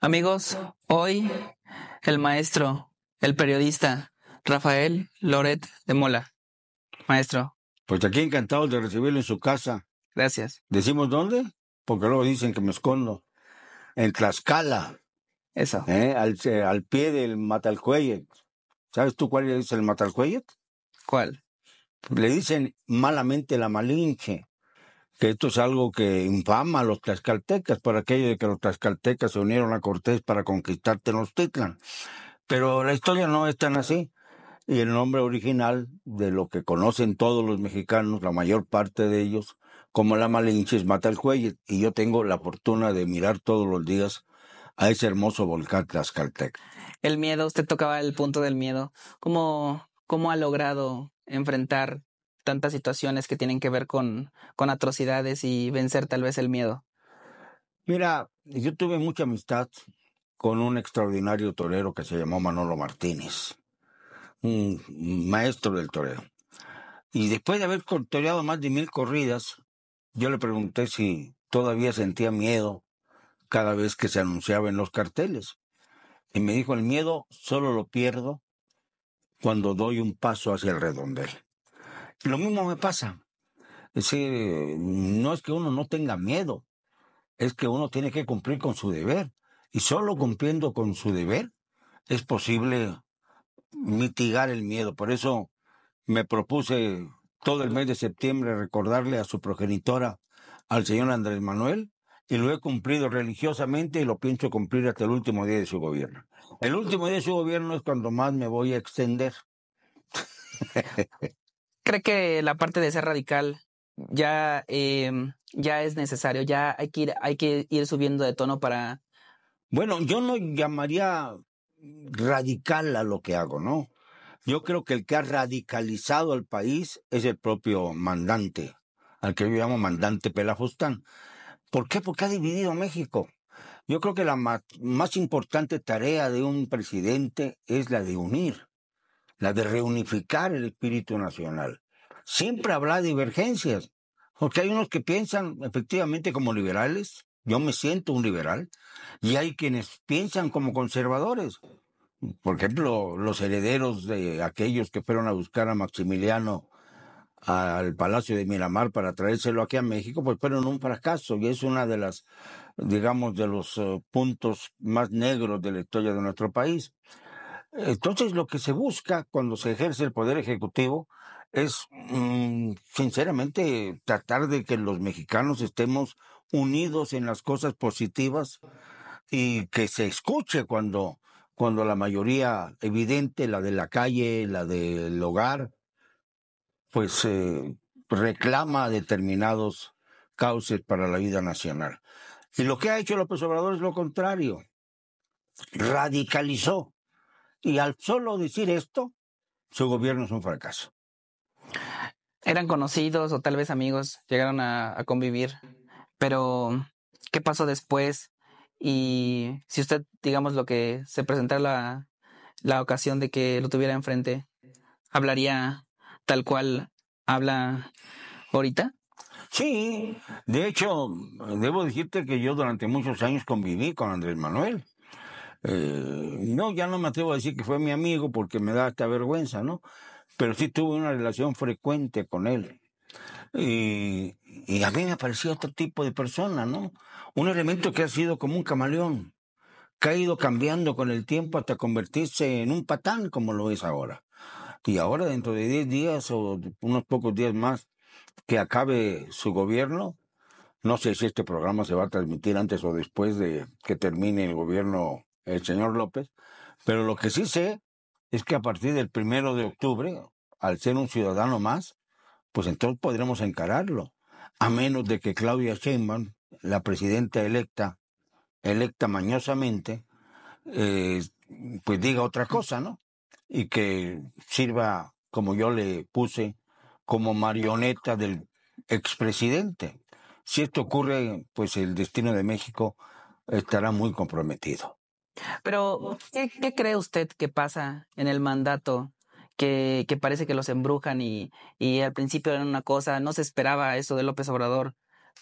Amigos, hoy el maestro, el periodista Rafael Loret de Mola. Maestro. Pues aquí encantado de recibirlo en su casa. Gracias. ¿Decimos dónde? Porque luego dicen que me escondo. En Tlaxcala. Eso. ¿eh? Al, eh, pie del Matalcuellet. ¿Sabes tú cuál es el Matalcuellet? ¿Cuál? Le dicen malamente la Malinche que esto es algo que infama a los tlaxcaltecas, por aquello de que los tlaxcaltecas se unieron a Cortés para conquistar Tenochtitlan. Pero la historia no es tan así. Y el nombre original de lo que conocen todos los mexicanos, la mayor parte de ellos, como la Malinche, el juez. Y yo tengo la fortuna de mirar todos los días a ese hermoso volcán tlaxcalteca. El miedo, usted tocaba el punto del miedo. ¿Cómo, cómo ha logrado enfrentar tantas situaciones que tienen que ver con, atrocidades y vencer tal vez el miedo? Mira, yo tuve mucha amistad con un extraordinario torero que se llamó Manolo Martínez, un maestro del torero. Y después de haber toreado más de mil corridas, yo le pregunté si todavía sentía miedo cada vez que se anunciaba en los carteles. Y me dijo, el miedo solo lo pierdo cuando doy un paso hacia el redondel. Lo mismo me pasa. Es no es que uno no tenga miedo, es que uno tiene que cumplir con su deber. Y solo cumpliendo con su deber es posible mitigar el miedo. Por eso me propuse todo el mes de septiembre recordarle a su progenitora, al señor Andrés Manuel, y lo he cumplido religiosamente y lo pienso cumplir hasta el último día de su gobierno. El último día de su gobierno es cuando más me voy a extender. cree que la parte de ser radical ya, em, ya es necesario, ya hay que, ir, hay que ir subiendo de tono para... Bueno, yo no llamaría radical a lo que hago, ¿no? Yo creo que el que ha radicalizado al país es el propio mandante, al que yo llamo mandante Pelafustán. ¿Por qué? Porque ha dividido México. Yo creo que la más importante tarea de un presidente es la de unir la de reunificar el espíritu nacional. Siempre habrá divergencias, porque hay unos que piensan efectivamente como liberales, yo me siento un liberal, y hay quienes piensan como conservadores. Por ejemplo, los herederos de aquellos que fueron a buscar a Maximiliano al Palacio de Miramar para traérselo aquí a México, pues fueron un fracaso y es una de las, digamos, de los eh, puntos más negros de la historia de nuestro país. Entonces, lo que se busca cuando se ejerce el poder ejecutivo es, mm, sinceramente, tratar de que los mexicanos estemos unidos en las cosas positivas y que se escuche cuando, cuando la mayoría evidente, la de la calle, la del hogar, pues eh, reclama determinados cauces para la vida nacional. Y lo que ha hecho López Obrador es lo contrario. Radicalizó y al solo decir esto, su gobierno es un fracaso. Eran conocidos o tal vez amigos, llegaron a, convivir, pero ¿qué pasó después? Y si usted, digamos, lo que se presentara la ocasión de que lo tuviera enfrente, ¿hablaría tal cual habla ahorita? Sí, de hecho, debo decirte que yo durante muchos años conviví con Andrés Manuel. Eh, no, ya no me atrevo a decir que fue mi amigo porque me da esta vergüenza, ¿no? Pero sí tuve una relación frecuente con él. Y, y a mí me parecía otro tipo de persona, ¿no? Un elemento que ha sido como un camaleón, que ha ido cambiando con el tiempo hasta convertirse en un patán como lo es ahora. Y ahora, dentro de 10 días o unos pocos días más que acabe su gobierno, no sé si este programa se va a transmitir antes o después de que termine el gobierno el señor López, pero lo que sí sé es que a partir del primero de octubre, al ser un ciudadano más, pues entonces podremos encararlo, a menos de que Claudia Sheinbaum, la presidenta electa, electa mañosamente, eh, pues diga otra cosa, ¿no? Y que sirva, como yo le puse, como marioneta del expresidente. Si esto ocurre, pues el destino de México estará muy comprometido. Pero, ¿qué, cree usted que pasa en el mandato? Que, que parece que los embrujan y, al principio era una cosa, no se esperaba eso de López Obrador,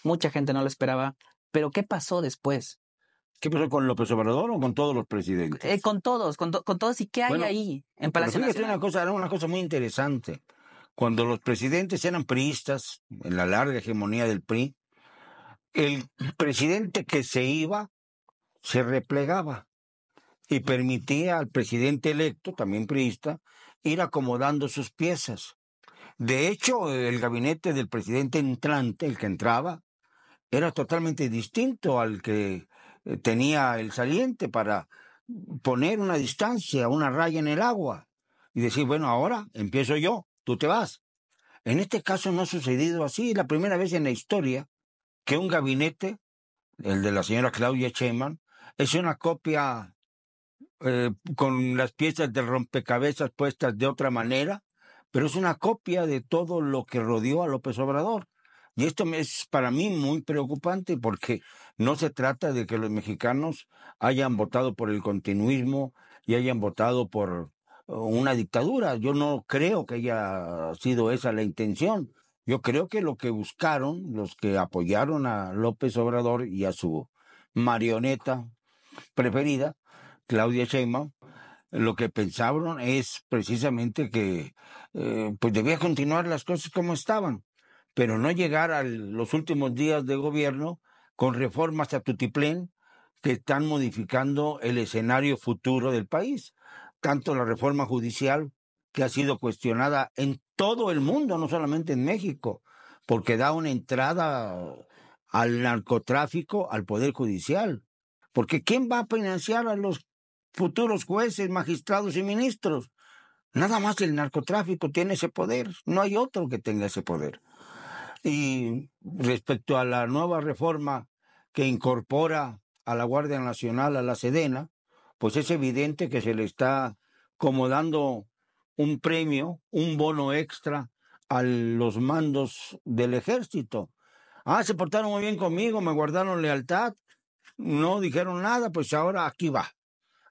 mucha gente no lo esperaba, pero ¿qué pasó después? ¿Qué pasó con López Obrador o con todos los presidentes? Eh, con todos, con, con, todos. ¿Y qué hay ahí en Palacio Una cosa, era una cosa muy interesante. Cuando los presidentes eran priistas, en la larga hegemonía del PRI, el presidente que se iba se replegaba y permitía al presidente electo, también priista, ir acomodando sus piezas. De hecho, el gabinete del presidente entrante, el que entraba, era totalmente distinto al que eh, tenía el saliente para poner una distancia, una raya en el agua y decir, bueno, ahora empiezo yo, tú te vas. En este caso no ha sucedido así, es la primera vez en la historia que un gabinete, el de la señora Claudia Sheinbaum, es una copia eh, con las piezas de rompecabezas puestas de otra manera, pero es una copia de todo lo que rodeó a López Obrador. Y esto es para mí muy preocupante porque no se trata de que los mexicanos hayan votado por el continuismo y hayan votado por eh, una dictadura. Yo no creo que haya sido esa la intención. Yo creo que lo que buscaron los que apoyaron a López Obrador y a su marioneta preferida Claudia Sheinbaum, lo que pensaron es precisamente que eh, pues debía continuar las cosas como estaban, pero no llegar a los últimos días de gobierno con reformas a tutiplén que están modificando el escenario futuro del país. Tanto la reforma judicial, que ha sido cuestionada en todo el mundo, no solamente en México, porque da una entrada al narcotráfico, al Poder Judicial. Porque ¿quién va a financiar a los futuros jueces, magistrados y ministros. Nada más el narcotráfico tiene ese poder, no hay otro que tenga ese poder. Y respecto a la nueva reforma que incorpora a la Guardia Nacional, a la Sedena, pues es evidente que se le está como dando un premio, un bono extra a los mandos del ejército. Ah, se portaron muy bien conmigo, me guardaron lealtad, no dijeron nada, pues ahora aquí va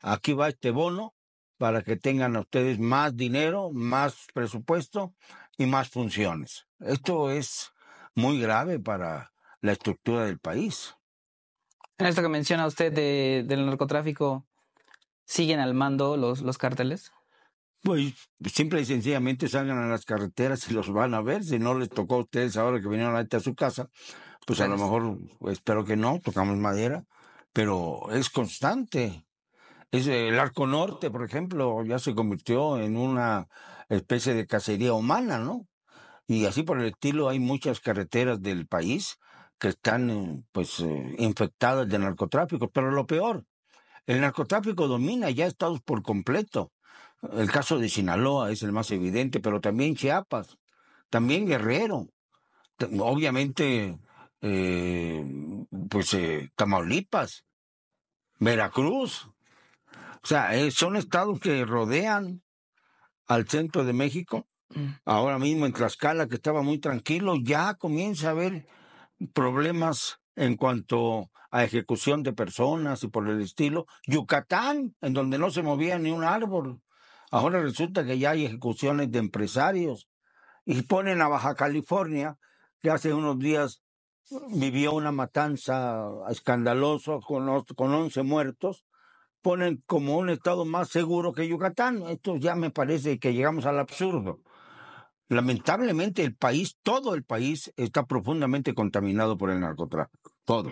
aquí va este bono para que tengan ustedes más dinero, más presupuesto y más funciones. Esto es muy grave para la estructura del país. En esto que menciona usted de, del narcotráfico, ¿siguen al mando los, los carteles? Pues simple y sencillamente salgan a las carreteras y los van a ver. Si no les tocó a ustedes ahora que vinieron a su casa, pues a lo mejor pues, espero que no, tocamos madera, pero es constante. Es el Arco Norte, por ejemplo, ya se convirtió en una especie de cacería humana, ¿no? Y así por el estilo hay muchas carreteras del país que están eh, pues eh, infectadas de narcotráfico. Pero lo peor, el narcotráfico domina ya estados por completo. El caso de Sinaloa es el más evidente, pero también Chiapas, también Guerrero, obviamente eh, pues Tamaulipas, Veracruz, o sea, eh, son estados que rodean al centro de México. Mm. Ahora mismo en Tlaxcala, que estaba muy tranquilo, ya comienza a haber problemas en cuanto a ejecución de personas y por el estilo. Yucatán, en donde no se movía ni un árbol. Ahora resulta que ya hay ejecuciones de empresarios. Y ponen a Baja California, que hace unos días uh, vivió una matanza escandalosa con, 11 muertos, ponen como un estado más seguro que Yucatán. Esto ya me parece que llegamos al absurdo. Lamentablemente el país, todo el país, está profundamente contaminado por el narcotráfico. Todo.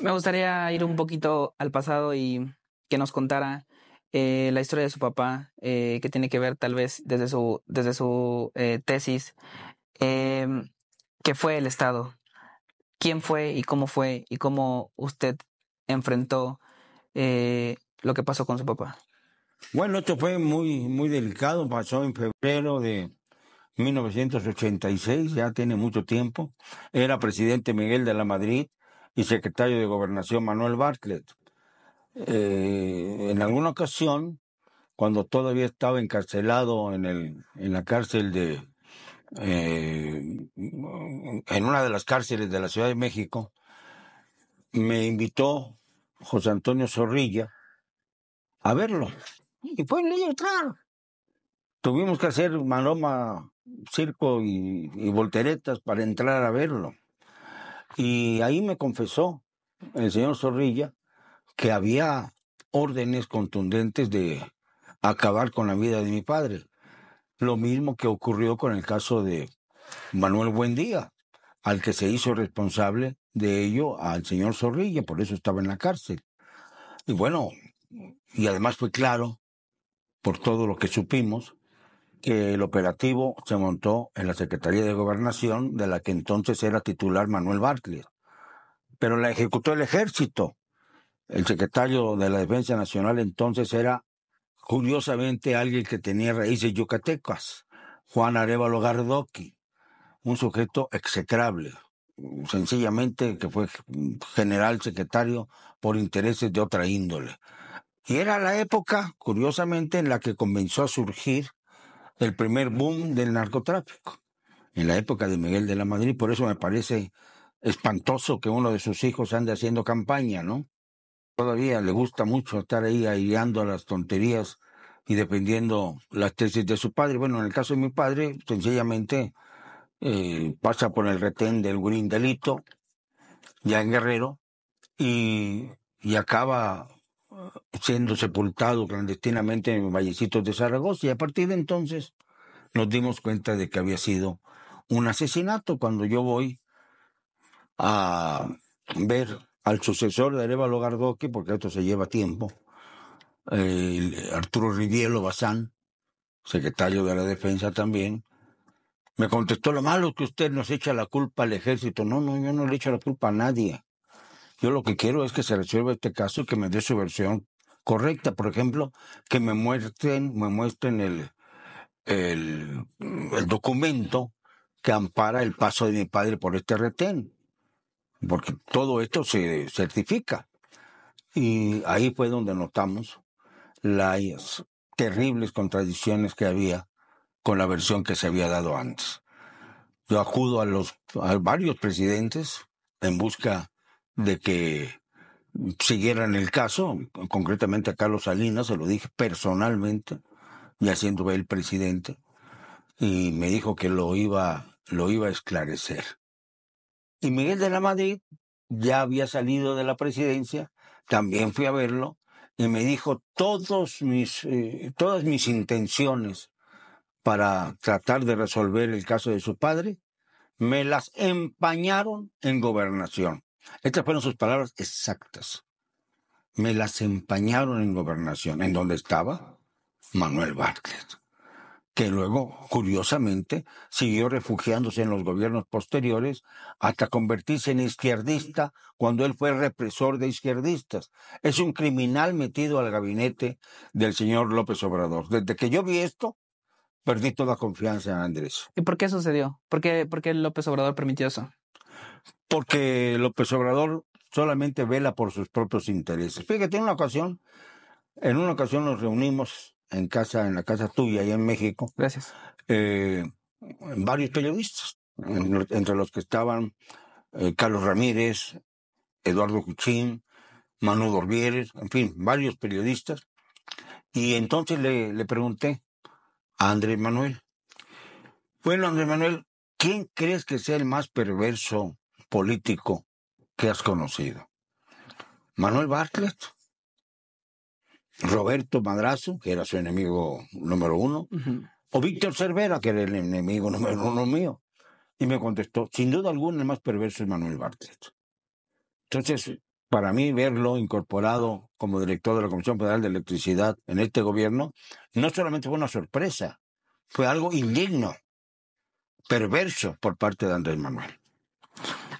Me gustaría ir un poquito al pasado y que nos contara eh, la historia de su papá, eh, que tiene que ver tal vez desde su, desde su eh, tesis, em, que fue el Estado. ¿Quién fue y cómo fue y cómo usted enfrentó eh, lo que pasó con su papá? Bueno, esto fue muy, muy delicado, pasó en febrero de 1986, ya tiene mucho tiempo. Era presidente Miguel de la Madrid y secretario de Gobernación Manuel Bartlett. Eh, en alguna ocasión, cuando todavía estaba encarcelado en, el, en la cárcel de... Eh, en una de las cárceles de la Ciudad de México, me invitó José Antonio Zorrilla a verlo. Y fue en lío entrar. Tuvimos que hacer manoma, circo y volteretas para entrar a verlo. Y ahí me confesó el señor Zorrilla que había órdenes contundentes de acabar con la vida de mi padre. Lo mismo que ocurrió con el caso de Manuel Buendía, al que se hizo responsable de ello al señor Zorrilla, por eso estaba en la cárcel. Y bueno, y además fue claro, por todo lo que supimos, que el operativo se montó en la Secretaría de Gobernación, de la que entonces era titular Manuel Bartlett. Pero la ejecutó el ejército. El secretario de la Defensa Nacional entonces era, curiosamente, alguien que tenía raíces yucatecas, Juan Arevalo Gardoqui, un sujeto execrable, sencillamente que fue general secretario por intereses de otra índole. Y era la época, curiosamente, en la que comenzó a surgir el primer boom del narcotráfico, en la época de Miguel de la Madrid. Por eso me parece espantoso que uno de sus hijos ande haciendo campaña, ¿no? Todavía le gusta mucho estar ahí aireando las tonterías y defendiendo las tesis de su padre. Bueno, en el caso de mi padre, sencillamente eh, pasa por el retén del delito ya en Guerrero, y, y acaba eh, siendo sepultado clandestinamente en Vallecitos de Zaragoza. Y a partir de entonces nos dimos cuenta de que había sido un asesinato. Cuando yo voy a ver al sucesor de Arevalo Gardoqui, porque esto se lleva tiempo, Arturo Rivielo Bazán, secretario de la Defensa también, me contestó, lo malo que usted nos echa la culpa al ejército. No, no, yo no le echo la culpa a nadie. Yo lo que quiero es que se resuelva este caso y que me dé su versión correcta. Por ejemplo, que me muestren, me muestren el, el documento que ampara el paso de mi padre por este retén. Porque todo esto se certifica. Y ahí fue donde notamos las terribles contradicciones que había con la versión que se había dado antes. Yo acudo a los varios presidentes en busca de que siguieran el caso, concretamente a Carlos Salinas, se lo dije personalmente, y haciendo el presidente, y me dijo que lo iba, lo iba a esclarecer. Y Miguel de la Madrid ya había salido de la presidencia, también fui a verlo, y me dijo todos mis, eh, todas mis intenciones para tratar de resolver el caso de su padre, me las empañaron en gobernación. Estas fueron sus palabras exactas. Me las empañaron en gobernación, en dónde estaba Manuel Bartlett, que luego, curiosamente, siguió refugiándose en los gobiernos posteriores hasta convertirse en izquierdista cuando él fue represor de izquierdistas. Es un criminal metido al gabinete del señor López Obrador. Desde que yo vi esto, Perdí toda confianza en Andrés. ¿Y por qué sucedió? ¿Por qué, López Obrador permitió eso? Porque López Obrador solamente vela por sus propios intereses. Fíjate, en una ocasión, en una ocasión nos reunimos en casa, en la casa tuya, allá en México. Gracias. Eh, varios periodistas, entre los que estaban eh, Carlos Ramírez, Eduardo Cuchín, Manu Dorvieres, en fin, varios periodistas. Y entonces le pregunté, Andrés Manuel. Bueno, Andrés Manuel, ¿quién crees que sea el más perverso político que has conocido? Manuel Bartlett, Roberto Madrazo, que era su enemigo número uno, o Víctor Cervera, que era el enemigo número uno mío. Y me contestó, sin duda alguna el más perverso es Manuel Bartlett. Entonces, para mí verlo incorporado como director de la Comisión Federal de Electricidad en este gobierno, no solamente fue una sorpresa, fue algo indigno, perverso por parte de Andrés Manuel.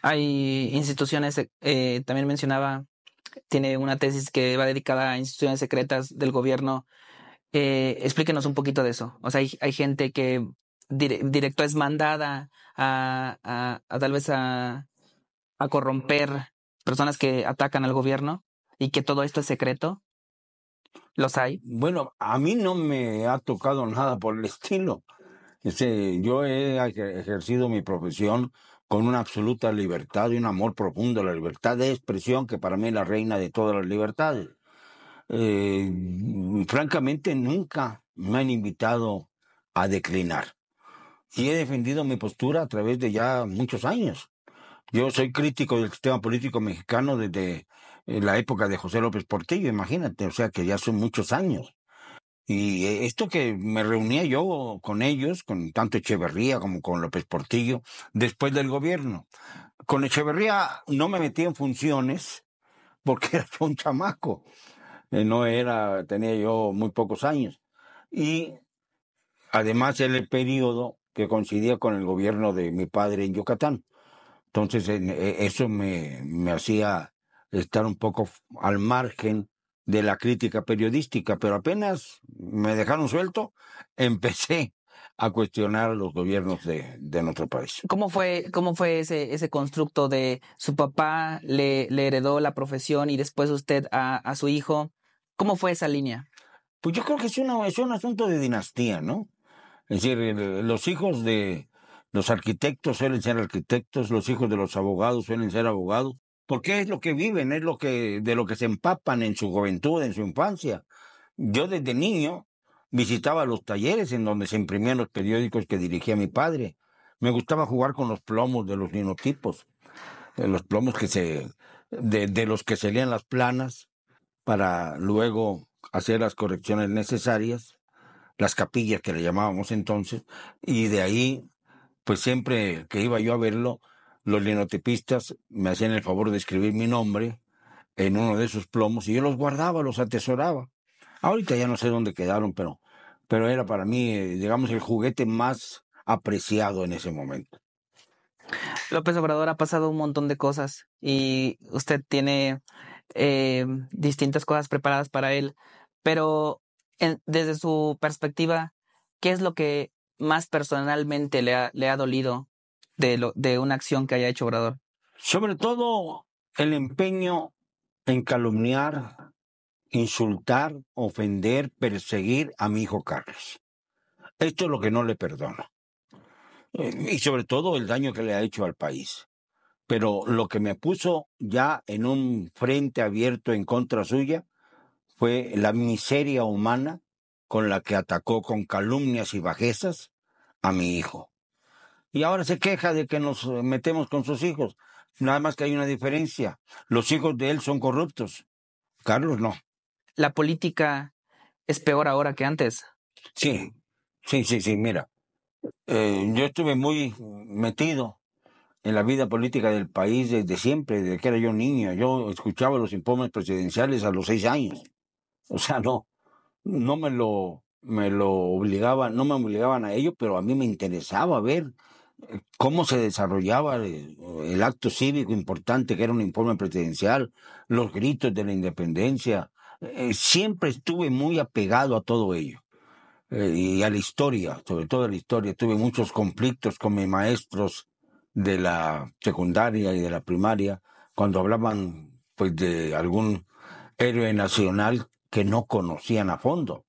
Hay instituciones, eh, también mencionaba, tiene una tesis que va dedicada a instituciones secretas del gobierno. Eh, explíquenos un poquito de eso. O sea, hay, gente que dire, es mandada a, tal vez a, a corromper personas que atacan al gobierno y que todo esto es secreto? ¿Los hay? Bueno, a mí no me ha tocado nada por el estilo. Este, yo he ejercido mi profesión con una absoluta libertad y un amor profundo a la libertad de expresión, que para mí es la reina de todas las libertades. Eh, mm, francamente, nunca me han invitado a declinar. Y he defendido mi postura a través de ya muchos años. Yo soy crítico del sistema político mexicano desde eh, la época de José López Portillo, imagínate, o sea que ya son muchos años. Y eh, esto que me reunía yo con ellos, con tanto Echeverría como con López Portillo, después del gobierno. Con Echeverría no me metí en funciones porque era un chamaco. Eh, no era, tenía yo muy pocos años. Y además era el periodo que coincidía con el gobierno de mi padre en Yucatán. Entonces, e, eso me, me hacía estar un poco al margen de la crítica periodística, pero apenas me dejaron suelto, empecé a cuestionar los gobiernos de, de nuestro país. ¿Cómo fue, cómo fue ese, ese constructo de su papá le, le heredó la profesión y después usted a, a, su hijo? ¿Cómo fue esa línea? Pues yo creo que es, una, es un asunto de dinastía, ¿no? Es decir, eh, los hijos de, los arquitectos suelen ser arquitectos, los hijos de los abogados suelen ser abogados, porque es lo que viven, es lo que, de lo que se empapan en su juventud, en su infancia. Yo desde niño visitaba los talleres en donde se imprimían los periódicos que dirigía mi padre. Me gustaba jugar con los plomos de los linotipos, los plomos que se, de, los que se leían las planas para luego hacer las correcciones necesarias, las capillas que le llamábamos entonces, y de ahí pues siempre que iba yo a verlo, los linotipistas me hacían el favor de escribir mi nombre en uno de sus plomos y yo los guardaba, los atesoraba. Ahorita ya no sé dónde quedaron, pero, pero era para mí, eh, digamos, el juguete más apreciado en ese momento. López Obrador ha pasado un montón de cosas y usted tiene eh, distintas cosas preparadas para él, pero desde su perspectiva, ¿qué es lo que más personalmente le ha, le ha dolido de, lo, de una acción que haya hecho Obrador? Sobre todo el empeño en calumniar, insultar, ofender, perseguir a mi hijo Carlos. Esto es lo que no le perdono. Eh, y sobre todo el daño que le ha hecho al país. Pero lo que me puso ya en un frente abierto en contra suya fue la miseria humana con la que atacó con calumnias y bajezas a mi hijo. Y ahora se queja de que nos eh, metemos con sus hijos. Nada más que hay una diferencia. Los hijos de él son corruptos. Carlos no. La política es peor ahora que antes. Sí, sí, sí, sí. Mira, eh, yo estuve muy metido en la vida política del país desde siempre, desde que era yo niño. Yo escuchaba los informes presidenciales a los seis años. O sea, no, no me lo me lo obligaban, no me obligaban a ello, pero a mí me interesaba ver eh, cómo se desarrollaba eh, el, acto cívico importante que era un informe presidencial, los gritos de la independencia. Eh, siempre estuve muy apegado a todo ello y a la historia, sobre todo a la historia. Tuve muchos conflictos con mis maestros de la secundaria y de la primaria cuando hablaban pues de algún héroe nacional que no conocían a fondo.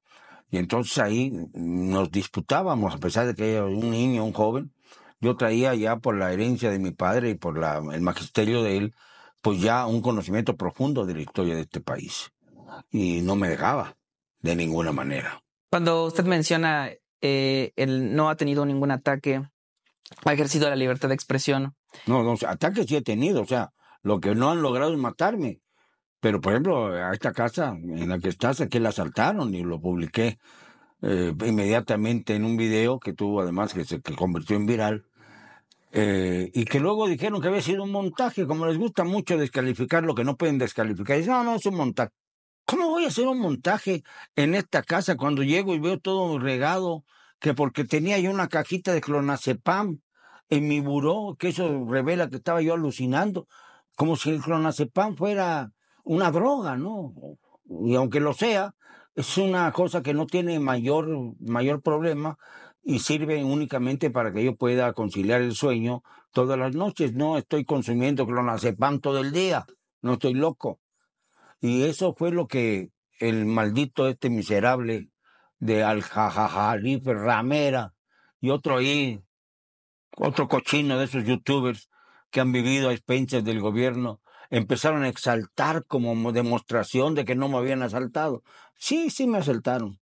Y entonces ahí nos disputábamos, a pesar de que era un niño, un joven, yo traía ya por la herencia de mi padre y por el magisterio de él, pues ya un conocimiento profundo de la historia de este país. Y no me dejaba de ninguna manera. Cuando usted menciona, él eh, no ha tenido ningún ataque, ha ejercido la libertad de expresión. No, no, ataques sí he tenido, o sea, lo que no han logrado es matarme. Pero, por ejemplo, a esta casa en la que estás, aquí la asaltaron y lo publiqué eh, inmediatamente en un video que tuvo además que se convirtió en viral. Eh, y que luego dijeron que había sido un montaje, como les gusta mucho descalificar lo que no pueden descalificar. Dicen, no, no, es un montaje. ¿Cómo voy a hacer un montaje en esta casa cuando llego y veo todo regado? Que porque tenía yo una cajita de clonazepam en mi buró, que eso revela que estaba yo alucinando, como si el clonazepam fuera una droga, ¿no? Y aunque lo sea, es una cosa que no tiene mayor, mayor problema y sirve únicamente para que yo pueda conciliar el sueño todas las noches. No estoy consumiendo clonazepam todo el día, no estoy loco. Y eso fue lo que el maldito este miserable de Al-Jajajalif Ramera y otro ahí, otro cochino de esos youtubers que han vivido a expensas del gobierno, empezaron a exaltar como demostración de que no me habían asaltado. Sí, sí me asaltaron.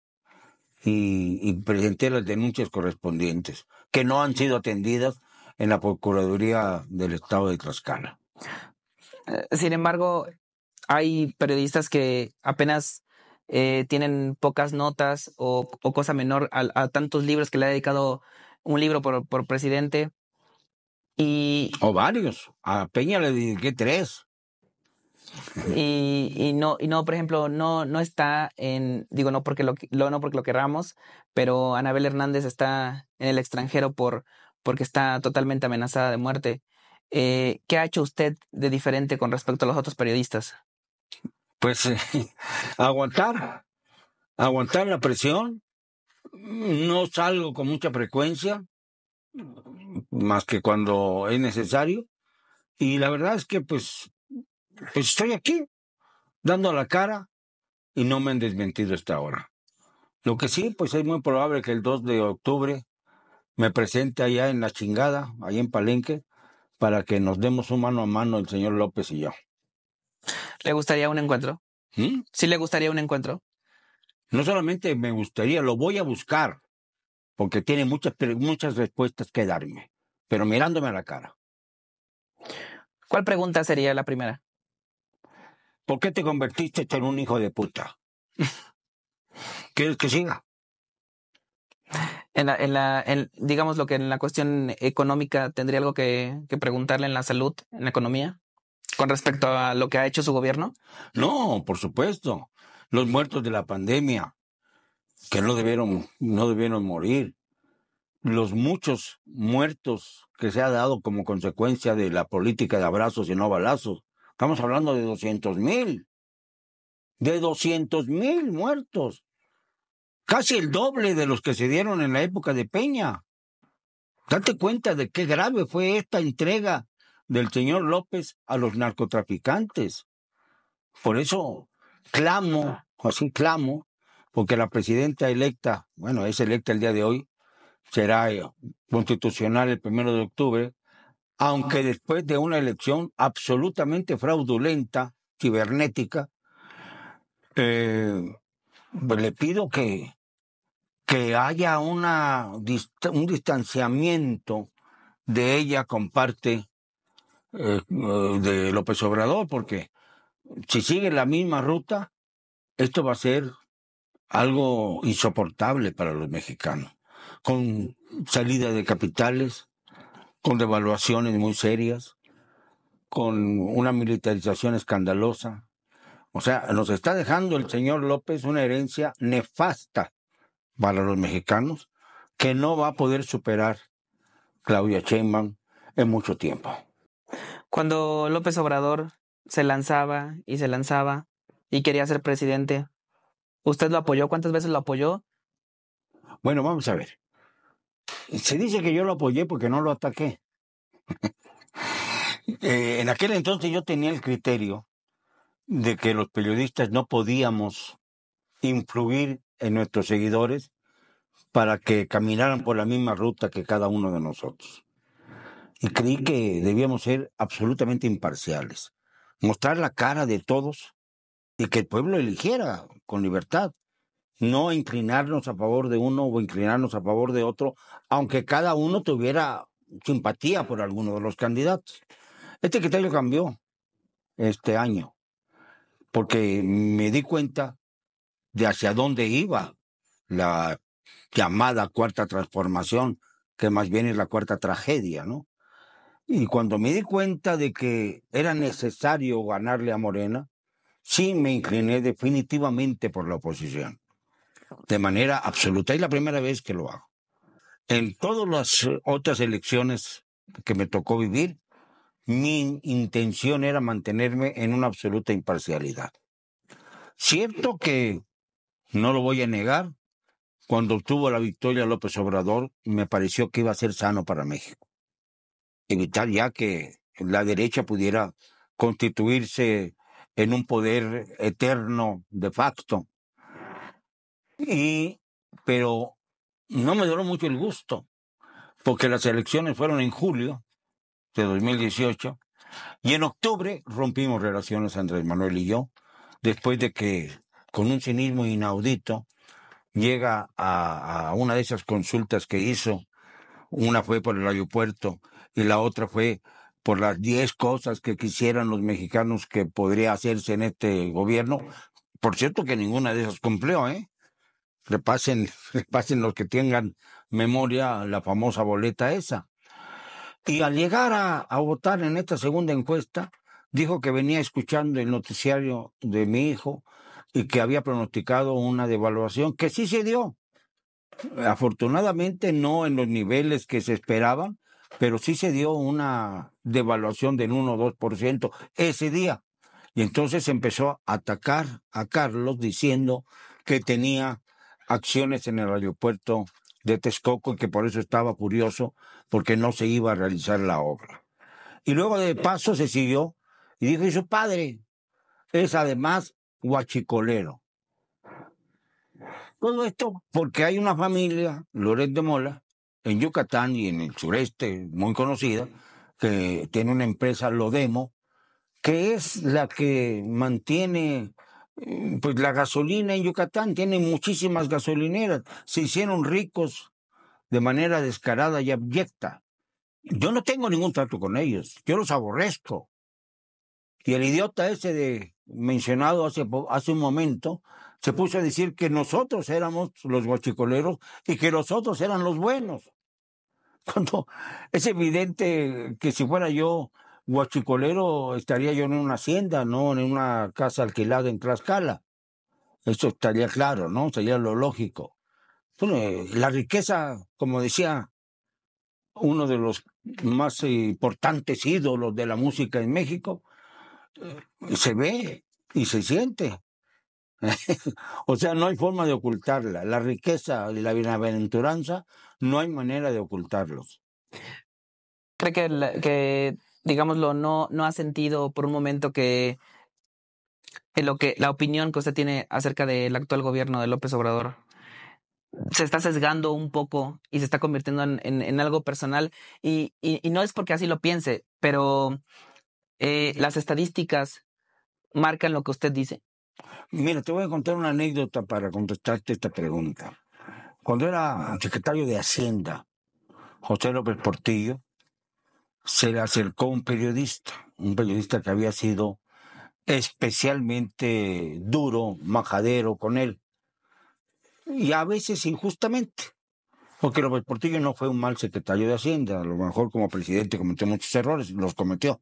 Y, presenté las denuncias correspondientes, que no han sido atendidas en la Procuraduría del Estado de Tlaxcala. Eh, sin embargo, hay periodistas que apenas eh, tienen pocas notas o, cosa menor a, tantos libros que le ha dedicado un libro por, por presidente. Y... O varios. A Peña le dediqué tres. Y, no, por ejemplo, no, no está en, digo, no porque lo, no porque lo querramos, pero Anabel Hernández está en el extranjero por, porque está totalmente amenazada de muerte. Eh, ¿Qué ha hecho usted de diferente con respecto a los otros periodistas? Pues eh, aguantar, aguantar la presión. No salgo con mucha frecuencia, más que cuando es necesario. Y la verdad es que pues pues estoy aquí, dando la cara, y no me han desmentido hasta ahora. Lo que sí, pues es muy probable que el 2 de octubre me presente allá en la chingada, ahí en Palenque, para que nos demos un mano a mano el señor López y yo. ¿Le gustaría un encuentro? ¿Mm? ¿Sí le gustaría un encuentro? No solamente me gustaría, lo voy a buscar, porque tiene muchas, muchas respuestas que darme, pero mirándome a la cara. ¿Cuál pregunta sería la primera? ¿Por qué te convertiste en un hijo de puta? ¿Quieres que siga? En la, en la digamos lo que en la cuestión económica tendría algo que, que preguntarle en la salud, en la economía, con respecto a lo que ha hecho su gobierno. No, por supuesto. Los muertos de la pandemia, que no debieron, no debieron morir. Los muchos muertos que se ha dado como consecuencia de la política de abrazos y no balazos. Estamos hablando de 200 mil. De 200 mil muertos. Casi el doble de los que se dieron en la época de Peña. Date cuenta de qué grave fue esta entrega del señor López a los narcotraficantes. Por eso clamo, así clamo, porque la presidenta electa, bueno, es electa el día de hoy, será eh, constitucional el primero de octubre, aunque después de una elección absolutamente fraudulenta, cibernética, eh, pues le pido que, que haya una, un distanciamiento de ella con parte eh, de López Obrador, porque si sigue la misma ruta, esto va a ser algo insoportable para los mexicanos, con salida de capitales, con devaluaciones muy serias, con una militarización escandalosa. O sea, nos está dejando el señor López una herencia nefasta para los mexicanos que no va a poder superar Claudia Sheinbaum en mucho tiempo. Cuando López Obrador se lanzaba y se lanzaba y quería ser presidente, ¿usted lo apoyó? ¿Cuántas veces lo apoyó? Bueno, vamos a ver. Se dice que yo lo apoyé porque no lo ataqué. Eh, en aquel entonces yo tenía el criterio de que los periodistas no podíamos influir en nuestros seguidores para que caminaran por la misma ruta que cada uno de nosotros. Y creí que debíamos ser absolutamente imparciales, mostrar la cara de todos y que el pueblo eligiera con libertad no inclinarnos a favor de uno o inclinarnos a favor de otro, aunque cada uno tuviera simpatía por alguno de los candidatos. Este criterio cambió este año, porque me di cuenta de hacia dónde iba la llamada cuarta transformación, que más bien es la cuarta tragedia, ¿no? Y cuando me di cuenta de que era necesario ganarle a Morena, sí me incliné definitivamente por la oposición de manera absoluta. y la primera vez que lo hago. En todas las eh, otras elecciones que me tocó vivir, mi intención era mantenerme en una absoluta imparcialidad. Cierto que, no lo voy a negar, cuando obtuvo la victoria López Obrador, me pareció que iba a ser sano para México. Evitar ya que la derecha pudiera constituirse en un poder eterno de facto y, pero no me duró mucho el gusto, porque las elecciones fueron en julio de 2018 y en octubre rompimos relaciones Andrés Manuel y yo, después de que con un cinismo inaudito llega a, una de esas consultas que hizo, una fue por el aeropuerto y la otra fue por las diez cosas que quisieran los mexicanos que podría hacerse en este gobierno. Por cierto que ninguna de esas cumplió, ¿eh? repasen, los que tengan memoria la famosa boleta esa. Y al llegar a, votar en esta segunda encuesta, dijo que venía escuchando el noticiario de mi hijo y que había pronosticado una devaluación, que sí se dio. Afortunadamente no en los niveles que se esperaban, pero sí se dio una devaluación del 1 o 2% ese día. Y entonces empezó a atacar a Carlos diciendo que tenía acciones en el aeropuerto de Texcoco y que por eso estaba curioso porque no se iba a realizar la obra. Y luego de paso se siguió y dijo, y su padre es además huachicolero. Todo esto porque hay una familia, Loret de Mola, en Yucatán y en el sureste, muy conocida, que tiene una empresa, Lodemo, que es la que mantiene Mm, pues la gasolina en Yucatán, tiene muchísimas gasolineras, se hicieron ricos de manera descarada y abyecta. Yo no tengo ningún trato con ellos, yo los aborrezco. Y el idiota ese de mencionado hace, hace un momento se puso a decir que nosotros éramos los guachicoleros y que los otros eran los buenos. Cuando es evidente que si fuera yo huachicolero estaría yo en una hacienda, no en una casa alquilada en Tlaxcala. Eso estaría claro, ¿no? Sería lo lógico. Eh, la riqueza, como decía uno de los más importantes ídolos de la música en México, eh, se ve y se siente. o sea, no hay forma de ocultarla. La riqueza y la bienaventuranza no hay manera de ocultarlos. ¿Cree que digámoslo, no, no ha sentido por un momento que en lo que la opinión que usted tiene acerca del actual gobierno de López Obrador se está sesgando un poco y se está convirtiendo en, algo personal. Y, y, no es porque así lo piense, pero eh, las estadísticas marcan lo que usted dice. Mira, te voy a contar una anécdota para contestarte esta pregunta. Cuando era secretario de Hacienda, José López Portillo, se le acercó un periodista, un periodista que había sido especialmente duro, majadero con él, y a veces injustamente, porque López Portillo no fue un mal secretario de Hacienda, a lo mejor como presidente cometió muchos errores, los cometió.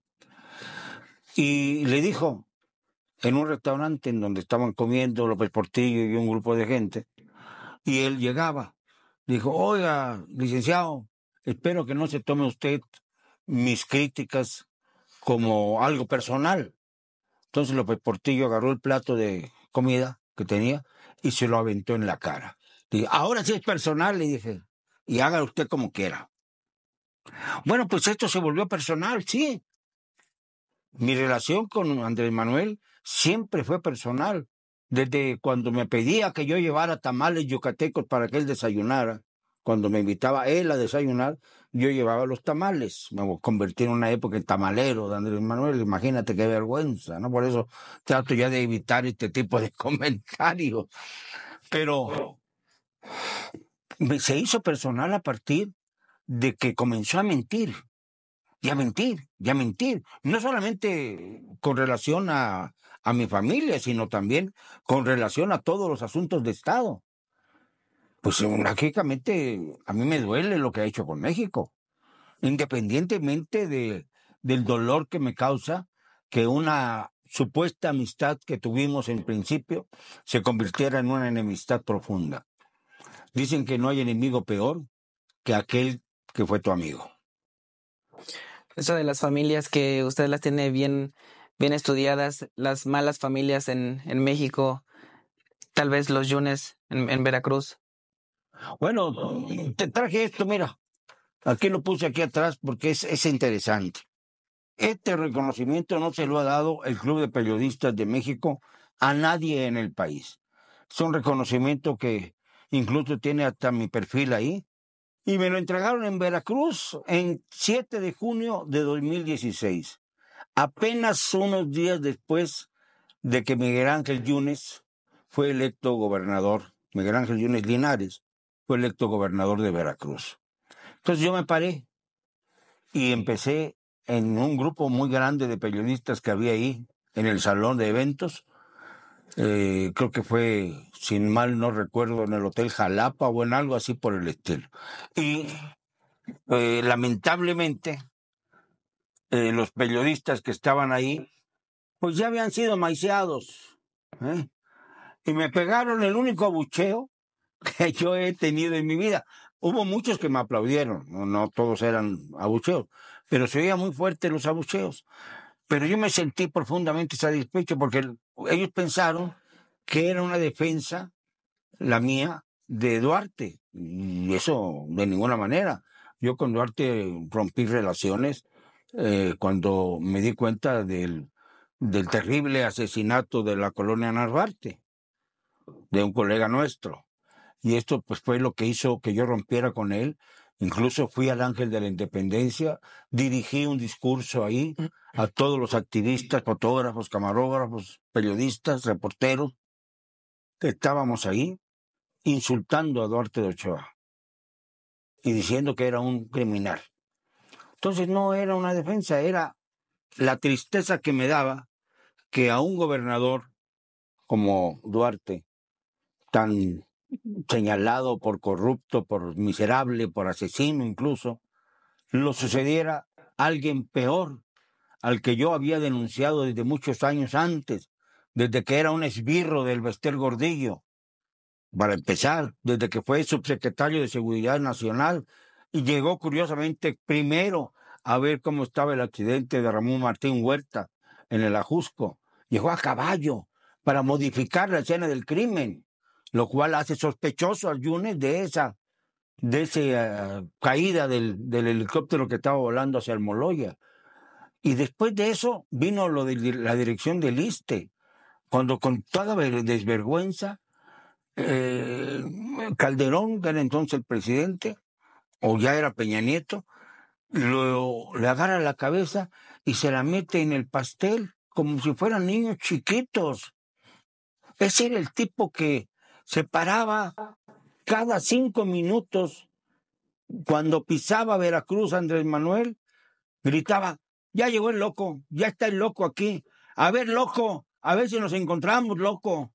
Y le dijo, en un restaurante en donde estaban comiendo López Portillo y un grupo de gente, y él llegaba, dijo, oiga, licenciado, espero que no se tome usted mis críticas como algo personal. Entonces López Portillo agarró el plato de comida que tenía y se lo aventó en la cara. ahora sí es personal, le dije, y haga usted como quiera. Bueno, pues esto se volvió personal, sí. Mi relación con Andrés Manuel siempre fue personal. Desde cuando me pedía que yo llevara tamales yucatecos para que él desayunara, cuando me invitaba él a desayunar, yo llevaba los tamales. Me convertí en una época en tamalero de Andrés Manuel. Imagínate qué vergüenza, ¿no? Por eso trato ya de evitar este tipo de comentarios. Pero se hizo personal a partir de que comenzó a mentir. Y a mentir, y a mentir. No solamente con relación a mi familia, sino también con relación a todos los asuntos de Estado pues lógicamente a mí me duele lo que ha hecho con México, independientemente de, del dolor que me causa que una supuesta amistad que tuvimos en principio se convirtiera en una enemistad profunda. Dicen que no hay enemigo peor que aquel que fue tu amigo. Eso de las familias que usted las tiene bien, bien estudiadas, las malas familias en, en México, tal vez los yunes en Veracruz. Bueno, te traje esto, mira. Aquí lo puse aquí atrás porque es, es interesante. Este reconocimiento no se lo ha dado el Club de Periodistas de México a nadie en el país. Es un reconocimiento que incluso tiene hasta mi perfil ahí. Y me lo entregaron en Veracruz en 7 de junio de 2016, apenas unos días después de que Miguel Ángel Yunes fue electo gobernador, Miguel Ángel Yunes Linares fue electo gobernador de Veracruz. Entonces yo me paré y empecé en un grupo muy grande de periodistas que había ahí, en el salón de eventos. Eh, creo que fue, sin mal no recuerdo, en el Hotel Jalapa o en algo así por el estilo. Y eh, lamentablemente, eh, los periodistas que estaban ahí, pues ya habían sido maiciados Y me pegaron el único bucheo que yo he tenido en mi vida. Hubo muchos que me aplaudieron, no, todos eran abucheos, pero se oían muy fuerte los abucheos. Pero yo me sentí profundamente satisfecho porque ellos pensaron que era una defensa, la mía, de Duarte. Y eso de ninguna manera. Yo con Duarte rompí relaciones eh, cuando me di cuenta del, del terrible asesinato de la colonia Narvarte, de un colega nuestro y esto pues fue lo que hizo que yo rompiera con él. Incluso fui al Ángel de la Independencia, dirigí un discurso ahí mm. a todos los activistas, fotógrafos, camarógrafos, periodistas, reporteros. Estábamos ahí insultando a Duarte de Ochoa y diciendo que era un criminal. Entonces no era una defensa, era la tristeza que me daba que a un gobernador como Duarte, tan señalado por corrupto, por miserable, por asesino incluso, lo sucediera alguien peor al que yo había denunciado desde muchos años antes, desde que era un esbirro del Vestel Gordillo, para empezar, desde que fue subsecretario de Seguridad Nacional y llegó curiosamente primero a ver cómo estaba el accidente de Ramón Martín Huerta en el Ajusco. Llegó a caballo para modificar la escena del crimen lo cual hace sospechoso a Yunes de esa de eh, caída del, helicóptero que estaba volando hacia el Moloya. Y después de eso vino lo de la dirección del ISTE, cuando con toda desvergüenza eh, Calderón, que era entonces el presidente, o ya era Peña Nieto, lo, le agarra la cabeza y se la mete en el pastel como si fueran niños chiquitos. Ese era el tipo que se paraba cada cinco minutos cuando pisaba Veracruz Andrés Manuel, gritaba, ya llegó el loco, ya está el loco aquí, a ver loco, a ver si nos encontramos loco.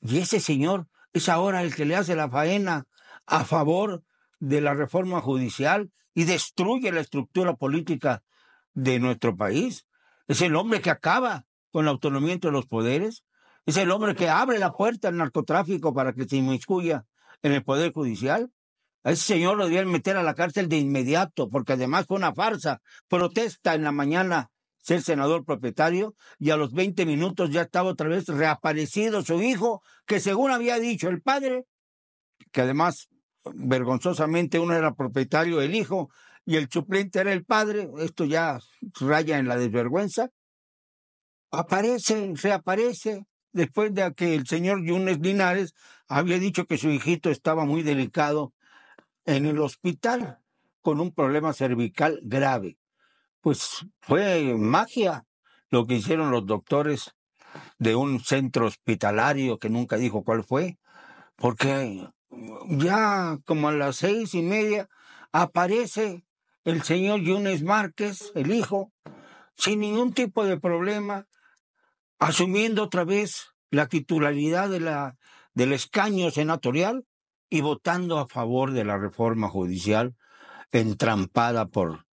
Y ese señor es ahora el que le hace la faena a favor de la reforma judicial y destruye la estructura política de nuestro país. Es el hombre que acaba con la autonomía entre los poderes, es el hombre que abre la puerta al narcotráfico para que se inmiscuya en el Poder Judicial. A ese señor lo debían meter a la cárcel de inmediato, porque además fue una farsa. Protesta en la mañana ser senador propietario y a los 20 minutos ya estaba otra vez reaparecido su hijo, que según había dicho el padre, que además vergonzosamente uno era propietario, el hijo, y el suplente era el padre, esto ya raya en la desvergüenza, aparece, reaparece, después de que el señor Yunes Linares había dicho que su hijito estaba muy delicado en el hospital con un problema cervical grave. Pues fue magia lo que hicieron los doctores de un centro hospitalario que nunca dijo cuál fue, porque ya como a las seis y media aparece el señor Yunes Márquez, el hijo, sin ningún tipo de problema, asumiendo otra vez la titularidad de la, del escaño senatorial y votando a favor de la reforma judicial entrampada por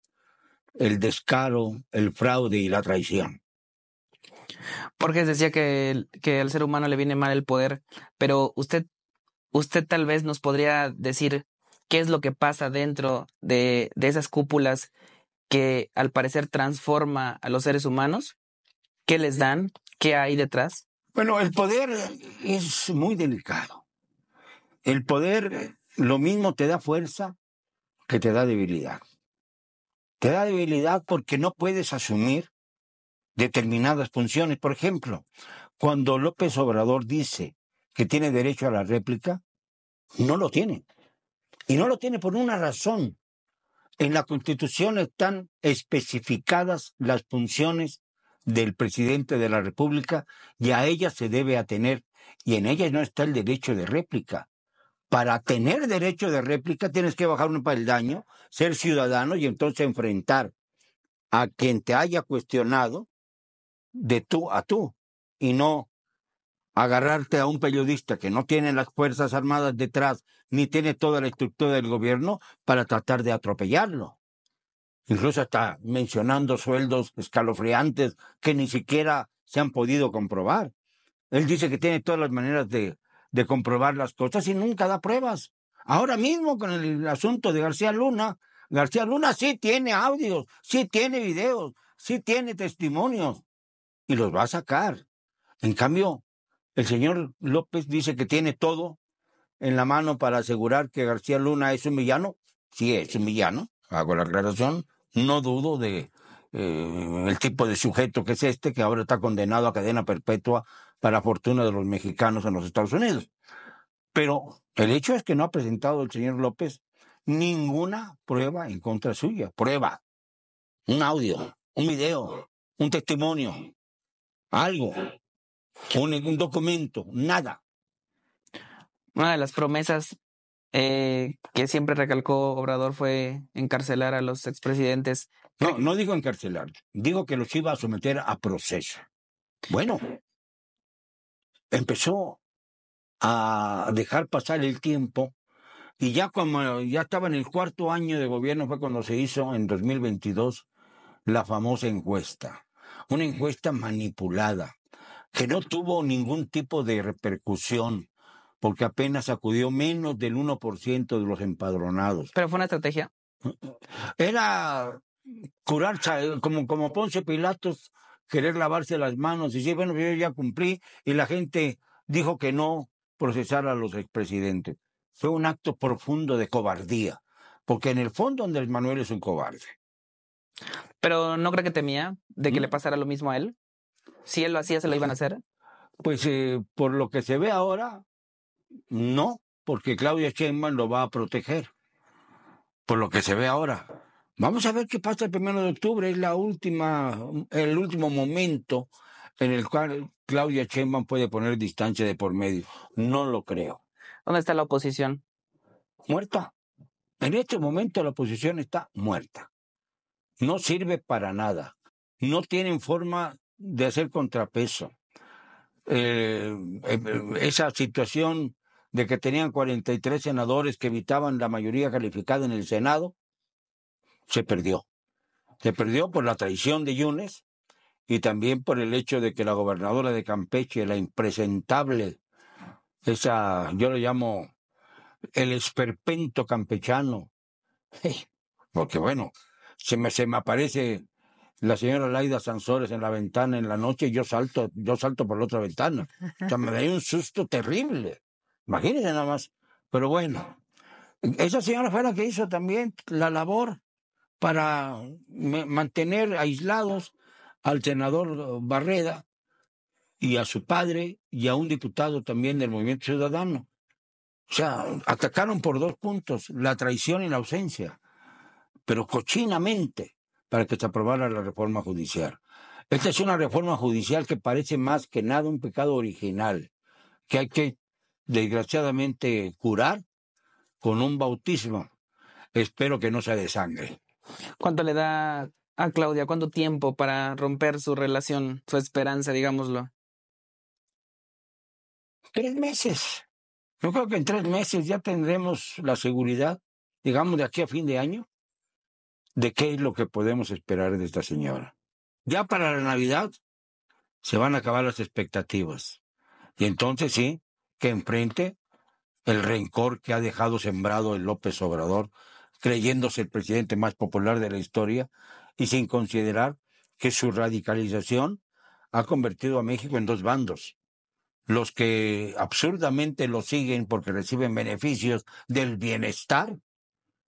el descaro, el fraude y la traición. Porque decía que, que al ser humano le viene mal el poder, pero usted, usted tal vez nos podría decir qué es lo que pasa dentro de, de esas cúpulas que al parecer transforma a los seres humanos, qué les dan ¿Qué hay detrás? Bueno, el poder es muy delicado. El poder lo mismo te da fuerza que te da debilidad. Te da debilidad porque no puedes asumir determinadas funciones. Por ejemplo, cuando López Obrador dice que tiene derecho a la réplica, no lo tiene. Y no lo tiene por una razón. En la Constitución están especificadas las funciones del presidente de la República y a ella se debe atener. Y en ella no está el derecho de réplica. Para tener derecho de réplica tienes que bajar un peldaño, ser ciudadano y entonces enfrentar a quien te haya cuestionado de tú a tú y no agarrarte a un periodista que no tiene las Fuerzas Armadas detrás ni tiene toda la estructura del gobierno para tratar de atropellarlo incluso está mencionando sueldos escalofriantes que ni siquiera se han podido comprobar. Él dice que tiene todas las maneras de, de comprobar las cosas y nunca da pruebas. Ahora mismo con el, el asunto de García Luna, García Luna sí tiene audios, sí tiene videos, sí tiene testimonios y los va a sacar. En cambio, el señor López dice que tiene todo en la mano para asegurar que García Luna es un villano. Sí, es un villano, hago la aclaración, no dudo de eh, el tipo de sujeto que es este, que ahora está condenado a cadena perpetua para fortuna de los mexicanos en los Estados Unidos. Pero el hecho es que no ha presentado el señor López ninguna prueba en contra suya. Prueba. Un audio, un video, un testimonio, algo, un documento, nada. Una de las promesas eh, que siempre recalcó Obrador fue encarcelar a los expresidentes. No, no digo encarcelar, digo que los iba a someter a proceso. Bueno, empezó a dejar pasar el tiempo y ya como ya estaba en el cuarto año de gobierno fue cuando se hizo en 2022 la famosa encuesta, una encuesta manipulada que no tuvo ningún tipo de repercusión porque apenas acudió menos del 1% de los empadronados. ¿Pero fue una estrategia? Era curar, como, como Poncio Pilatos, querer lavarse las manos y decir, bueno, yo ya cumplí, y la gente dijo que no procesar a los expresidentes. Fue un acto profundo de cobardía, porque en el fondo Andrés Manuel es un cobarde. Pero ¿no cree que temía de que ¿Mm? le pasara lo mismo a él? Si él lo hacía, se lo iban a pues, hacer. Pues eh, por lo que se ve ahora, no, porque Claudia Sheinbaum lo va a proteger, por lo que se ve ahora. Vamos a ver qué pasa el primero de octubre, es la última, el último momento en el cual Claudia Sheinbaum puede poner distancia de por medio. No lo creo. ¿Dónde está la oposición? Muerta. En este momento la oposición está muerta. No sirve para nada. No tienen forma de hacer contrapeso. Eh, eh, eh, esa situación de que tenían 43 senadores que evitaban la mayoría calificada en el Senado, se perdió. Se perdió por la traición de Yunes y también por el hecho de que la gobernadora de Campeche, la impresentable, esa, yo lo llamo el esperpento campechano, porque bueno, se me, se me aparece la señora Laida Sansores en la ventana en la noche y yo salto, yo salto por la otra ventana. O sea, me da un susto terrible. Imagínense nada más. Pero bueno, esa señora fue la que hizo también la labor para mantener aislados al senador eh, Barreda y a su padre y a un diputado también del Movimiento Ciudadano. O sea, atacaron por dos puntos, la traición y la ausencia, pero cochinamente para que se aprobara la reforma judicial. Esta es una reforma judicial que parece más que nada un pecado original, que hay que desgraciadamente curar con un bautismo. Espero que no sea de sangre. ¿Cuánto le da a Claudia? ¿Cuánto tiempo para romper su relación, su esperanza, digámoslo? Tres meses. Yo creo que en tres meses ya tendremos la seguridad, digamos de aquí a fin de año, de qué es lo que podemos esperar de esta señora. Ya para la Navidad se van a acabar las expectativas. Y entonces sí, que enfrente el rencor que ha dejado sembrado el López Obrador, creyéndose el presidente más popular de la historia y sin considerar que su radicalización ha convertido a México en dos bandos. Los que absurdamente lo siguen porque reciben beneficios del bienestar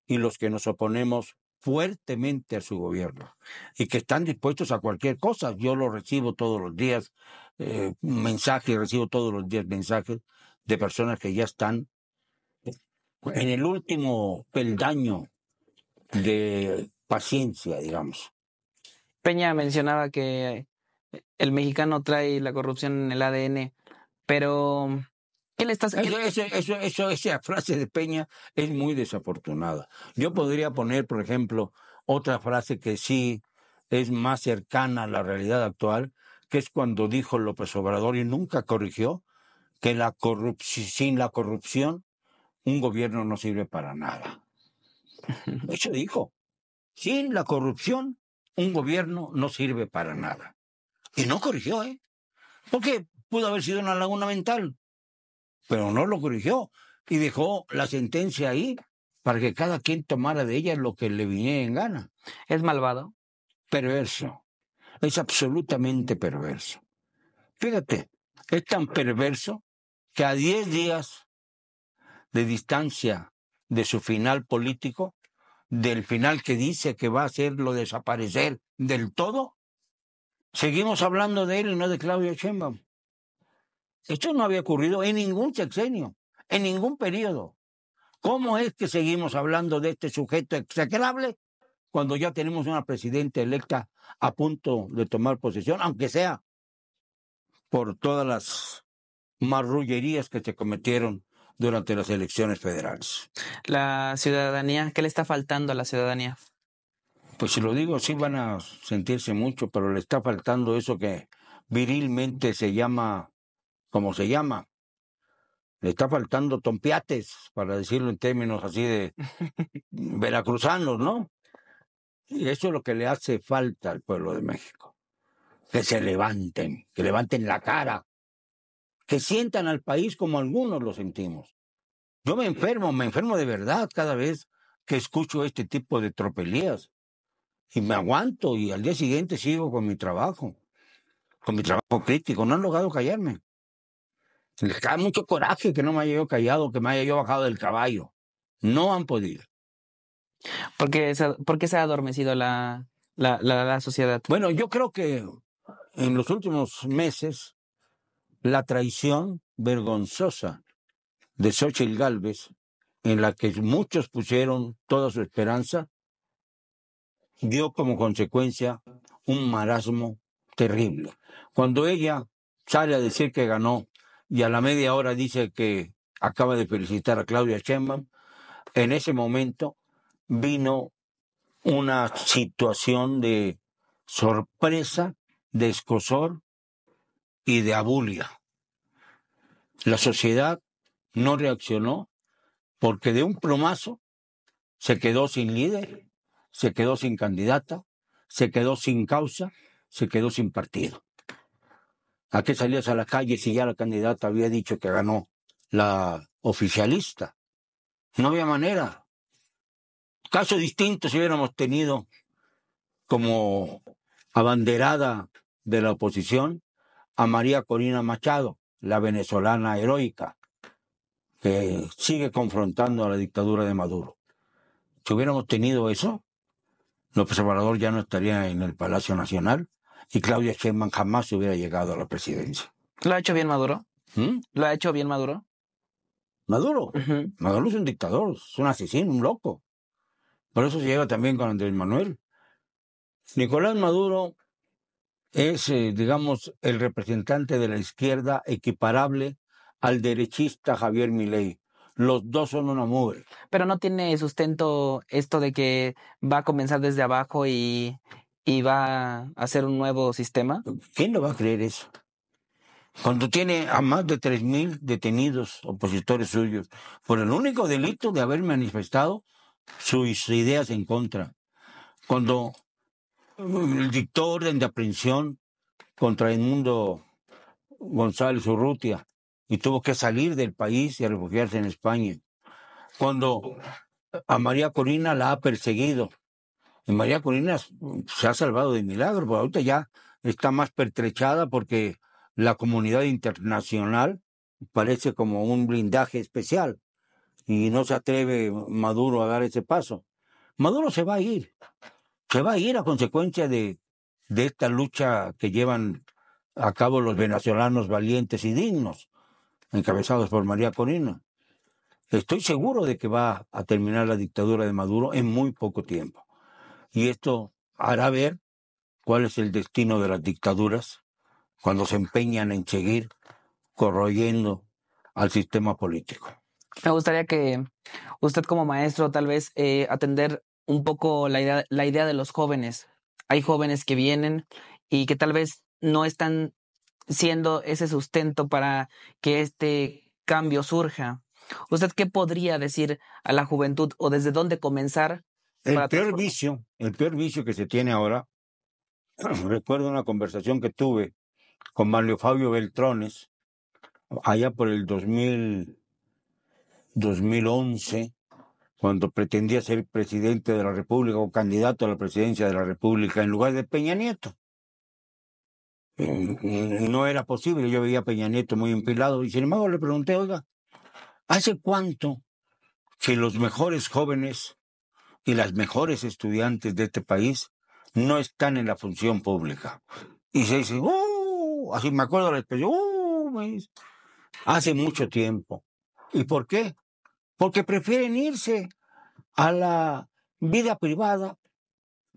y los que nos oponemos fuertemente a su gobierno y que están dispuestos a cualquier cosa. Yo lo recibo todos los días, eh, mensajes, recibo todos los días mensajes de personas que ya están en el último peldaño de paciencia, digamos. Peña mencionaba que el mexicano trae la corrupción en el ADN, pero él está... Eso, esa frase de Peña es muy desafortunada. Yo podría poner, por ejemplo, otra frase que sí es más cercana a la realidad actual, que es cuando dijo López Obrador y nunca corrigió que la sin la corrupción un gobierno no sirve para nada. Eso dijo. Sin la corrupción un gobierno no sirve para nada. Y no corrigió, ¿eh? Porque pudo haber sido una laguna mental, pero no lo corrigió y dejó la sentencia ahí para que cada quien tomara de ella lo que le viniera en gana. Es malvado. Perverso. Es absolutamente perverso. Fíjate, es tan perverso que a 10 días de distancia de su final político, del final que dice que va a hacerlo desaparecer del todo, seguimos hablando de él y no de Claudia Sheinbaum. Esto no había ocurrido en ningún sexenio, en ningún periodo. ¿Cómo es que seguimos hablando de este sujeto execrable cuando ya tenemos una presidenta electa a punto de tomar posesión, aunque sea por todas las marrullerías que se cometieron durante las elecciones federales. La ciudadanía, ¿qué le está faltando a la ciudadanía? Pues si lo digo, sí van a sentirse mucho, pero le está faltando eso que virilmente se llama, como se llama, le está faltando tompiates, para decirlo en términos así de veracruzanos, ¿no? Y eso es lo que le hace falta al pueblo de México. Que se levanten, que levanten la cara, que sientan al país como algunos lo sentimos. Yo me enfermo, me enfermo de verdad cada vez que escucho este tipo de tropelías. Y me aguanto y al día siguiente sigo con mi trabajo, con mi trabajo crítico. No han logrado callarme. Les da mucho coraje que no me haya yo callado, que me haya yo bajado del caballo. No han podido. Porque se, porque se ha adormecido la, la sociedad? Bueno, yo creo que en los últimos meses la traición vergonzosa de Xochitl Galvez, en la que muchos pusieron toda su esperanza, dio como consecuencia un marasmo terrible. Cuando ella sale a decir que ganó y a la media hora dice que acaba de felicitar a Claudia Sheinbaum, en ese momento vino una situación de sorpresa, de escosor y de abulia. La sociedad no reaccionó porque de un plomazo se quedó sin líder, se quedó sin candidata, se quedó sin causa, se quedó sin partido. ¿A qué salías a la calle si ya la candidata había dicho que ganó la oficialista? No había manera. Caso distinto si hubiéramos tenido como abanderada de la oposición a María Corina Machado, la venezolana heroica, que sigue confrontando a la dictadura de Maduro. Si hubiéramos tenido eso, López Obrador ya no estaría en el Palacio Nacional y Claudia Sheinbaum jamás hubiera llegado a la presidencia. ¿Lo ha hecho bien Maduro? ¿Mm? ¿Lo ha hecho bien Maduro? Maduro. Maduro es un dictador, es un asesino, un loco. Por eso se llega también con Andrés Manuel. Nicolás Maduro es, eh, digamos, el representante de la izquierda equiparable al derechista Javier Milei. Los dos son una mujer. Pero no tiene sustento esto de que va a comenzar desde abajo y, y va a hacer un nuevo sistema. ¿Quién lo va a creer eso? Cuando tiene a más de 3.000 detenidos opositores suyos por el único delito de haber manifestado sus ideas en contra. Cuando dictó orden de aprehensión contra mundo González Urrutia y tuvo que salir del país y refugiarse en España. Cuando a María Corina la ha perseguido, y María Corina se ha salvado de milagro, pero ahorita ya está más pertrechada porque la comunidad internacional parece como un blindaje especial y no se atreve Maduro a dar ese paso. Maduro se va a ir, se va a ir a consecuencia de, esta lucha que llevan a cabo los venezolanos valientes y dignos, encabezados por María Corina. Estoy seguro de que va a terminar la dictadura de Maduro en muy poco tiempo. Y esto hará ver cuál es el destino de las dictaduras cuando se empeñan en seguir corroyendo al sistema político. Me gustaría que usted como maestro tal vez eh, atender un poco la idea, la idea de los jóvenes. Hay jóvenes que vienen y que tal vez no están siendo ese sustento para que este cambio surja. ¿Usted qué podría decir a la juventud o desde dónde comenzar? El peor vicio, el peor vicio que se tiene ahora, recuerdo una conversación que tuve con Mario Fabio Beltrones allá por el 2000, 2011, cuando pretendía ser presidente de la República o candidato a la presidencia de la República en lugar de Peña Nieto. Eh, no era posible, yo veía a Peña Nieto muy empilado y sin embargo le pregunté, oiga, ¿hace cuánto que los mejores jóvenes y las mejores estudiantes de este país no están en la función pública? Y se dice, ¡uh! Así me acuerdo la expresión, ¡uh! Hace mucho tiempo. ¿Y por qué? porque prefieren irse a la vida privada,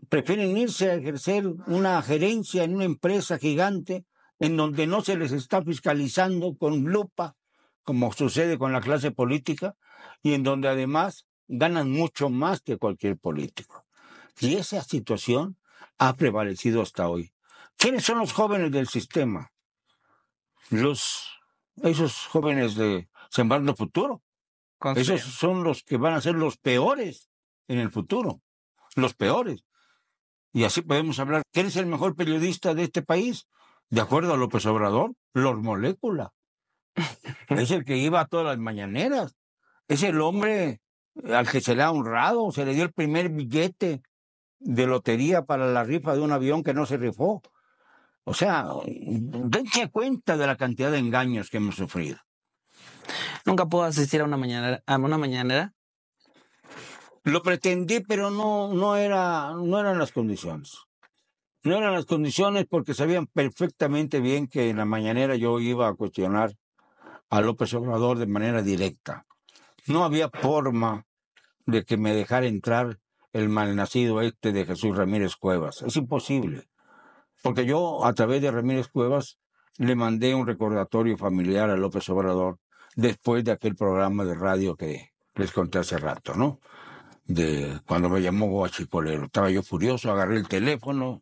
prefieren irse a ejercer una gerencia en una empresa gigante en donde no se les está fiscalizando con lupa, como sucede con la clase política, y en donde además ganan mucho más que cualquier político. Y esa situación ha prevalecido hasta hoy. ¿Quiénes son los jóvenes del sistema? Los, esos jóvenes de Sembrando Futuro, esos son los que van a ser los peores en el futuro, los peores. Y así podemos hablar. ¿Quién es el mejor periodista de este país? De acuerdo a López Obrador, los Molécula. es el que iba a todas las mañaneras. Es el hombre al que se le ha honrado. Se le dio el primer billete de lotería para la rifa de un avión que no se rifó. O sea, dense cuenta de la cantidad de engaños que hemos sufrido. Nunca puedo asistir a una mañanera, a una mañanera. Lo pretendí, pero no, no, era, no eran las condiciones. No eran las condiciones porque sabían perfectamente bien que en la mañanera yo iba a cuestionar a López Obrador de manera directa. No había forma de que me dejara entrar el malnacido este de Jesús Ramírez Cuevas. Es imposible. Porque yo, a través de Ramírez Cuevas, le mandé un recordatorio familiar a López Obrador después de aquel programa de radio que les conté hace rato, ¿no? De cuando me llamó Guachicolero. Estaba yo furioso, agarré el teléfono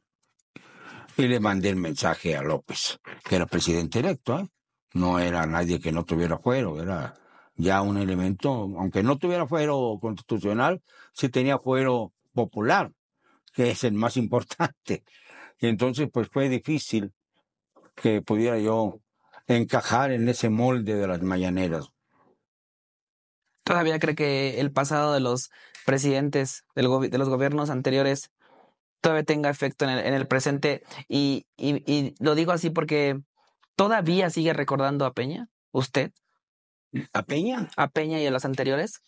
y le mandé el mensaje a López, que era presidente electo, ¿eh? No era nadie que no tuviera fuero, era ya un elemento, aunque no tuviera fuero constitucional, sí tenía fuero popular, que es el más importante. Y entonces, pues fue difícil que pudiera yo encajar en ese molde de las mañaneras. ¿Todavía cree que el pasado de los presidentes, de los gobiernos anteriores, todavía tenga efecto en el, presente? Y, y lo digo así porque todavía sigue recordando a Peña, usted. ¿A Peña? A Peña y a los anteriores.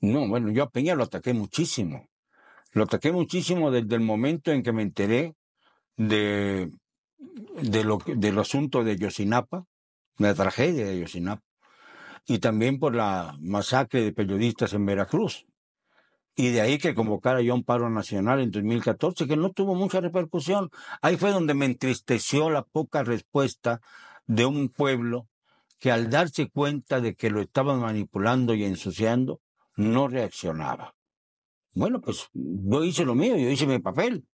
No, bueno, yo a Peña lo ataqué muchísimo. Lo ataqué muchísimo desde el momento en que me enteré de de lo, del asunto de Yosinapa, la tragedia de Yosinapa, y también por la masacre de periodistas en Veracruz. Y de ahí que convocara yo un paro nacional en 2014, que no tuvo mucha repercusión. Ahí fue donde me entristeció la poca respuesta de un pueblo que al darse cuenta de que lo estaban manipulando y ensuciando, no reaccionaba. Bueno, pues yo hice lo mío, yo hice mi papel.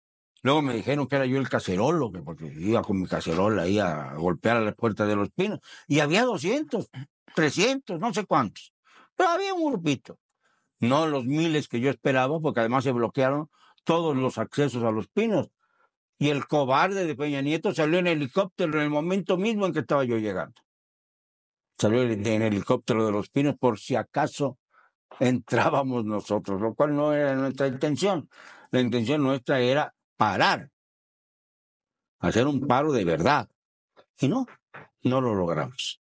Luego me dijeron que era yo el cacerolo, que porque iba con mi cacerola ahí a golpear a la puerta de los pinos. Y había 200, 300, no sé cuántos. Pero había un grupito. No los miles que yo esperaba, porque además se bloquearon todos los accesos a los pinos. Y el cobarde de Peña Nieto salió en helicóptero en el momento mismo en que estaba yo llegando. Salió en helicóptero de los pinos por si acaso entrábamos nosotros, lo cual no era nuestra intención. La intención nuestra era parar, hacer un paro de verdad. Y no, no lo logramos.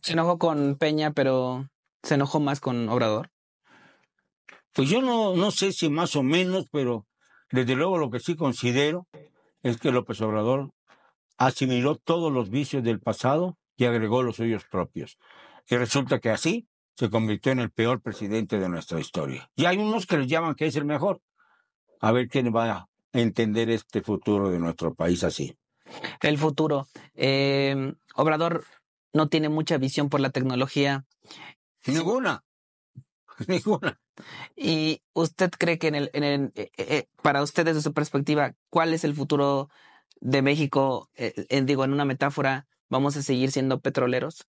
Se enojó con Peña, pero se enojó más con Obrador. Pues yo no, sé si más o menos, pero desde luego lo que sí considero es que López Obrador asimiló todos los vicios del pasado y agregó los suyos propios. Y resulta que así se convirtió en el peor presidente de nuestra historia. Y hay unos que le llaman que es el mejor. A ver quién va entender este futuro de nuestro país así. El futuro. Eh, Obrador no tiene mucha visión por la tecnología. Ninguna. Ninguna. ¿Y usted cree que en el, en eh, eh, para usted desde su perspectiva, cuál es el futuro de México? digo, en una metáfora, ¿vamos a seguir siendo petroleros?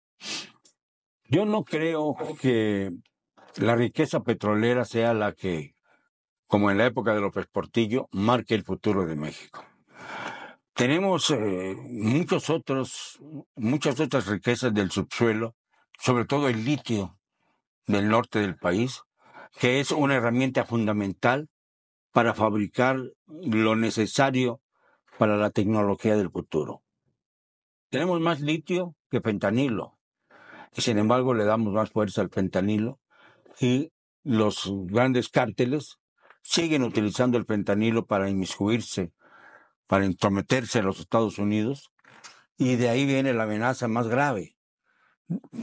Yo no creo que la riqueza petrolera sea la que como en la época de López Portillo, marque el futuro de México. Tenemos eh, muchos otros, muchas otras riquezas del subsuelo, sobre todo el litio del norte del país, que es una herramienta fundamental para fabricar lo necesario para la tecnología del futuro. Tenemos más litio que fentanilo, y sin embargo le damos más fuerza al fentanilo y los grandes cárteles siguen utilizando el fentanilo para inmiscuirse, para intrometerse en los Estados Unidos, y de ahí viene la amenaza más grave.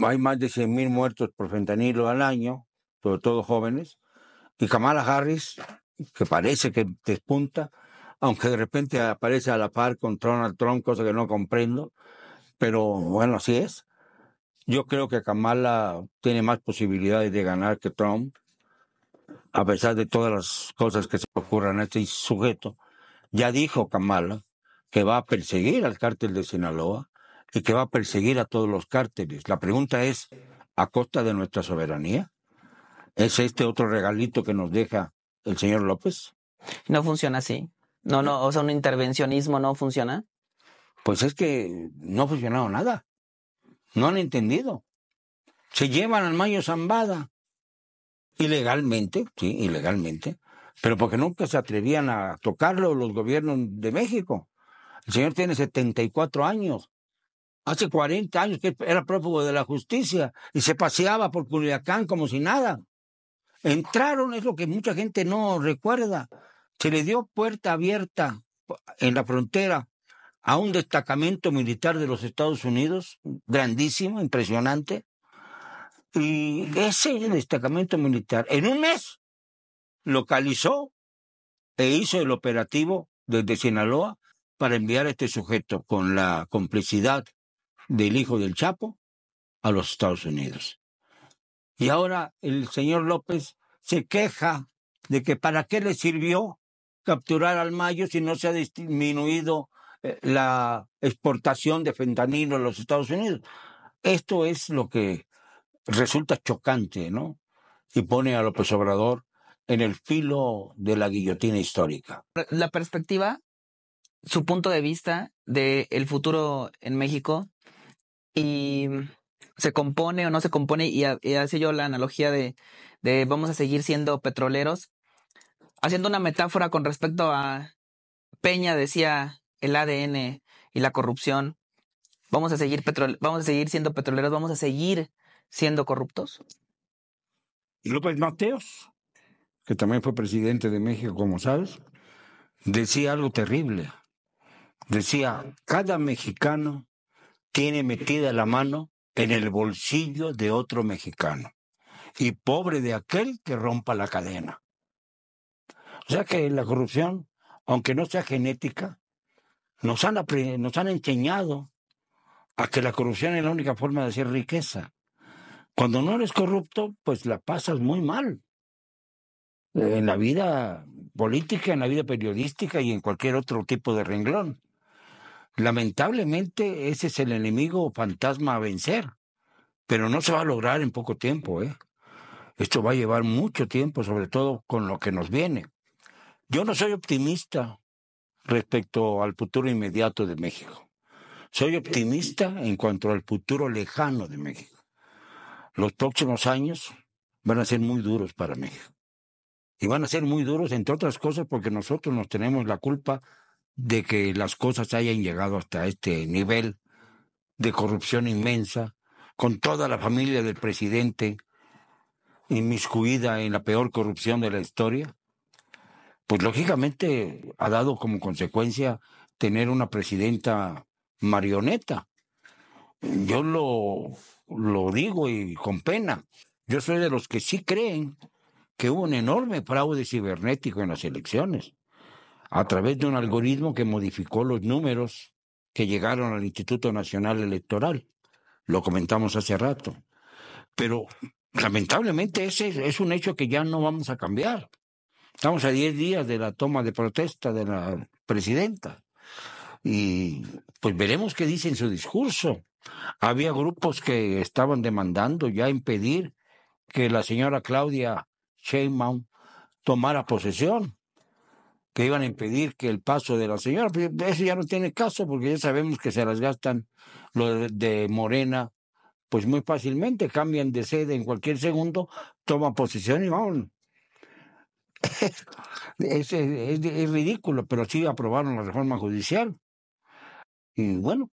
Hay más de 100.000 muertos por fentanilo al año, sobre todo jóvenes, y Kamala Harris, que parece que despunta, aunque de repente aparece a la par con Donald Trump, cosa que no comprendo, pero bueno, así es. Yo creo que Kamala tiene más posibilidades de ganar que Trump a pesar de todas las cosas que se ocurran a este sujeto, ya dijo Kamala que va a perseguir al cártel de Sinaloa y que va a perseguir a todos los cárteles. La pregunta es, ¿a costa de nuestra soberanía? ¿Es este otro regalito que nos deja el señor López? No funciona así. No, no, o sea, un intervencionismo no funciona. Pues es que no ha funcionado nada. No han entendido. Se llevan al Mayo Zambada, ilegalmente, sí, ilegalmente, pero porque nunca se atrevían a tocarlo los gobiernos de México. El señor tiene 74 años. Hace 40 años que era prófugo de la justicia y se paseaba por Culiacán como si nada. Entraron, es lo que mucha gente no recuerda. Se le dio puerta abierta en la frontera a un destacamento militar de los Estados Unidos, grandísimo, impresionante, y ese destacamento militar, en un mes, localizó e hizo el operativo desde Sinaloa para enviar a este sujeto con la complicidad del hijo del Chapo a los Estados Unidos. Y ahora el señor López se queja de que para qué le sirvió capturar al Mayo si no se ha disminuido eh, la exportación de fentanilo a los Estados Unidos. Esto es lo que resulta chocante, ¿no? Y pone a López Obrador en el filo de la guillotina histórica. La perspectiva, su punto de vista del el futuro en México y se compone o no se compone y, hace yo la analogía de, de vamos a seguir siendo petroleros, haciendo una metáfora con respecto a Peña decía el ADN y la corrupción. Vamos a seguir petrol, vamos a seguir siendo petroleros, vamos a seguir siendo corruptos? López Mateos, que también fue presidente de México, como sabes, decía algo terrible. Decía, cada mexicano tiene metida la mano en el bolsillo de otro mexicano y pobre de aquel que rompa la cadena. O sea que la corrupción, aunque no sea genética, nos han, nos han enseñado a que la corrupción es la única forma de hacer riqueza. Cuando no eres corrupto, pues la pasas muy mal. Eh, en la vida política, en la vida periodística y en cualquier otro tipo de renglón. Lamentablemente, ese es el enemigo fantasma a vencer. Pero no se va a lograr en poco tiempo, ¿eh? Esto va a llevar mucho tiempo, sobre todo con lo que nos viene. Yo no soy optimista respecto al futuro inmediato de México. Soy eh, eh, optimista en cuanto al futuro lejano de México los próximos años van a ser muy duros para México. Y van a ser muy duros, entre otras cosas, porque nosotros nos tenemos la culpa de que las cosas hayan llegado hasta este nivel de corrupción inmensa, con toda la familia del presidente inmiscuida en la peor corrupción de la historia, pues lógicamente ha dado como consecuencia tener una presidenta marioneta. Yo lo lo digo y con pena, yo soy de los que sí creen que hubo un enorme fraude cibernético en las elecciones, a través de un algoritmo que modificó los números que llegaron al Instituto Nacional Electoral. Lo comentamos hace rato. Pero lamentablemente ese es un hecho que ya no vamos a cambiar. Estamos a 10 días de la toma de protesta de la presidenta. Y pues veremos qué dice en su discurso. Había grupos que estaban demandando ya impedir que la señora Claudia Sheinbaum tomara posesión, que iban a impedir que el paso de la señora, pues, eso ya no tiene caso porque ya sabemos que se las gastan los de Morena, pues muy fácilmente cambian de sede en cualquier segundo, toman posesión y vamos. es ridículo, pero sí aprobaron la reforma judicial. Y bueno,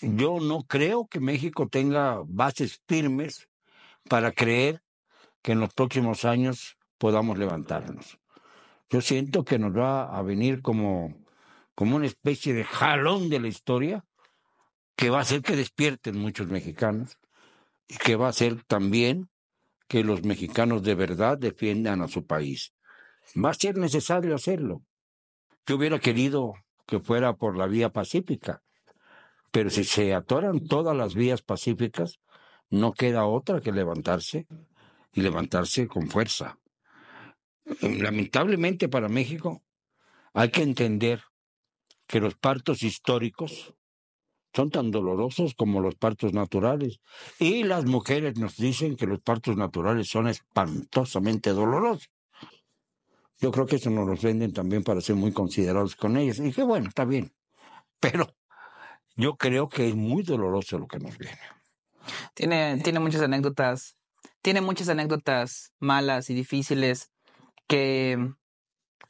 yo no creo que México tenga bases firmes para creer que en los próximos años podamos levantarnos. Yo siento que nos va a venir como, como una especie de jalón de la historia que va a hacer que despierten muchos mexicanos y que va a hacer también que los mexicanos de verdad defiendan a su país. Va a ser necesario hacerlo. Yo hubiera querido que fuera por la vía pacífica, pero si se atoran todas las vías pacíficas, no queda otra que levantarse y levantarse con fuerza. Lamentablemente para México hay que entender que los partos históricos son tan dolorosos como los partos naturales. Y las mujeres nos dicen que los partos naturales son espantosamente dolorosos. Yo creo que eso nos los venden también para ser muy considerados con ellas. Y que bueno, está bien. Pero yo creo que es muy doloroso lo que nos viene. Tiene, tiene muchas anécdotas, tiene muchas anécdotas malas y difíciles que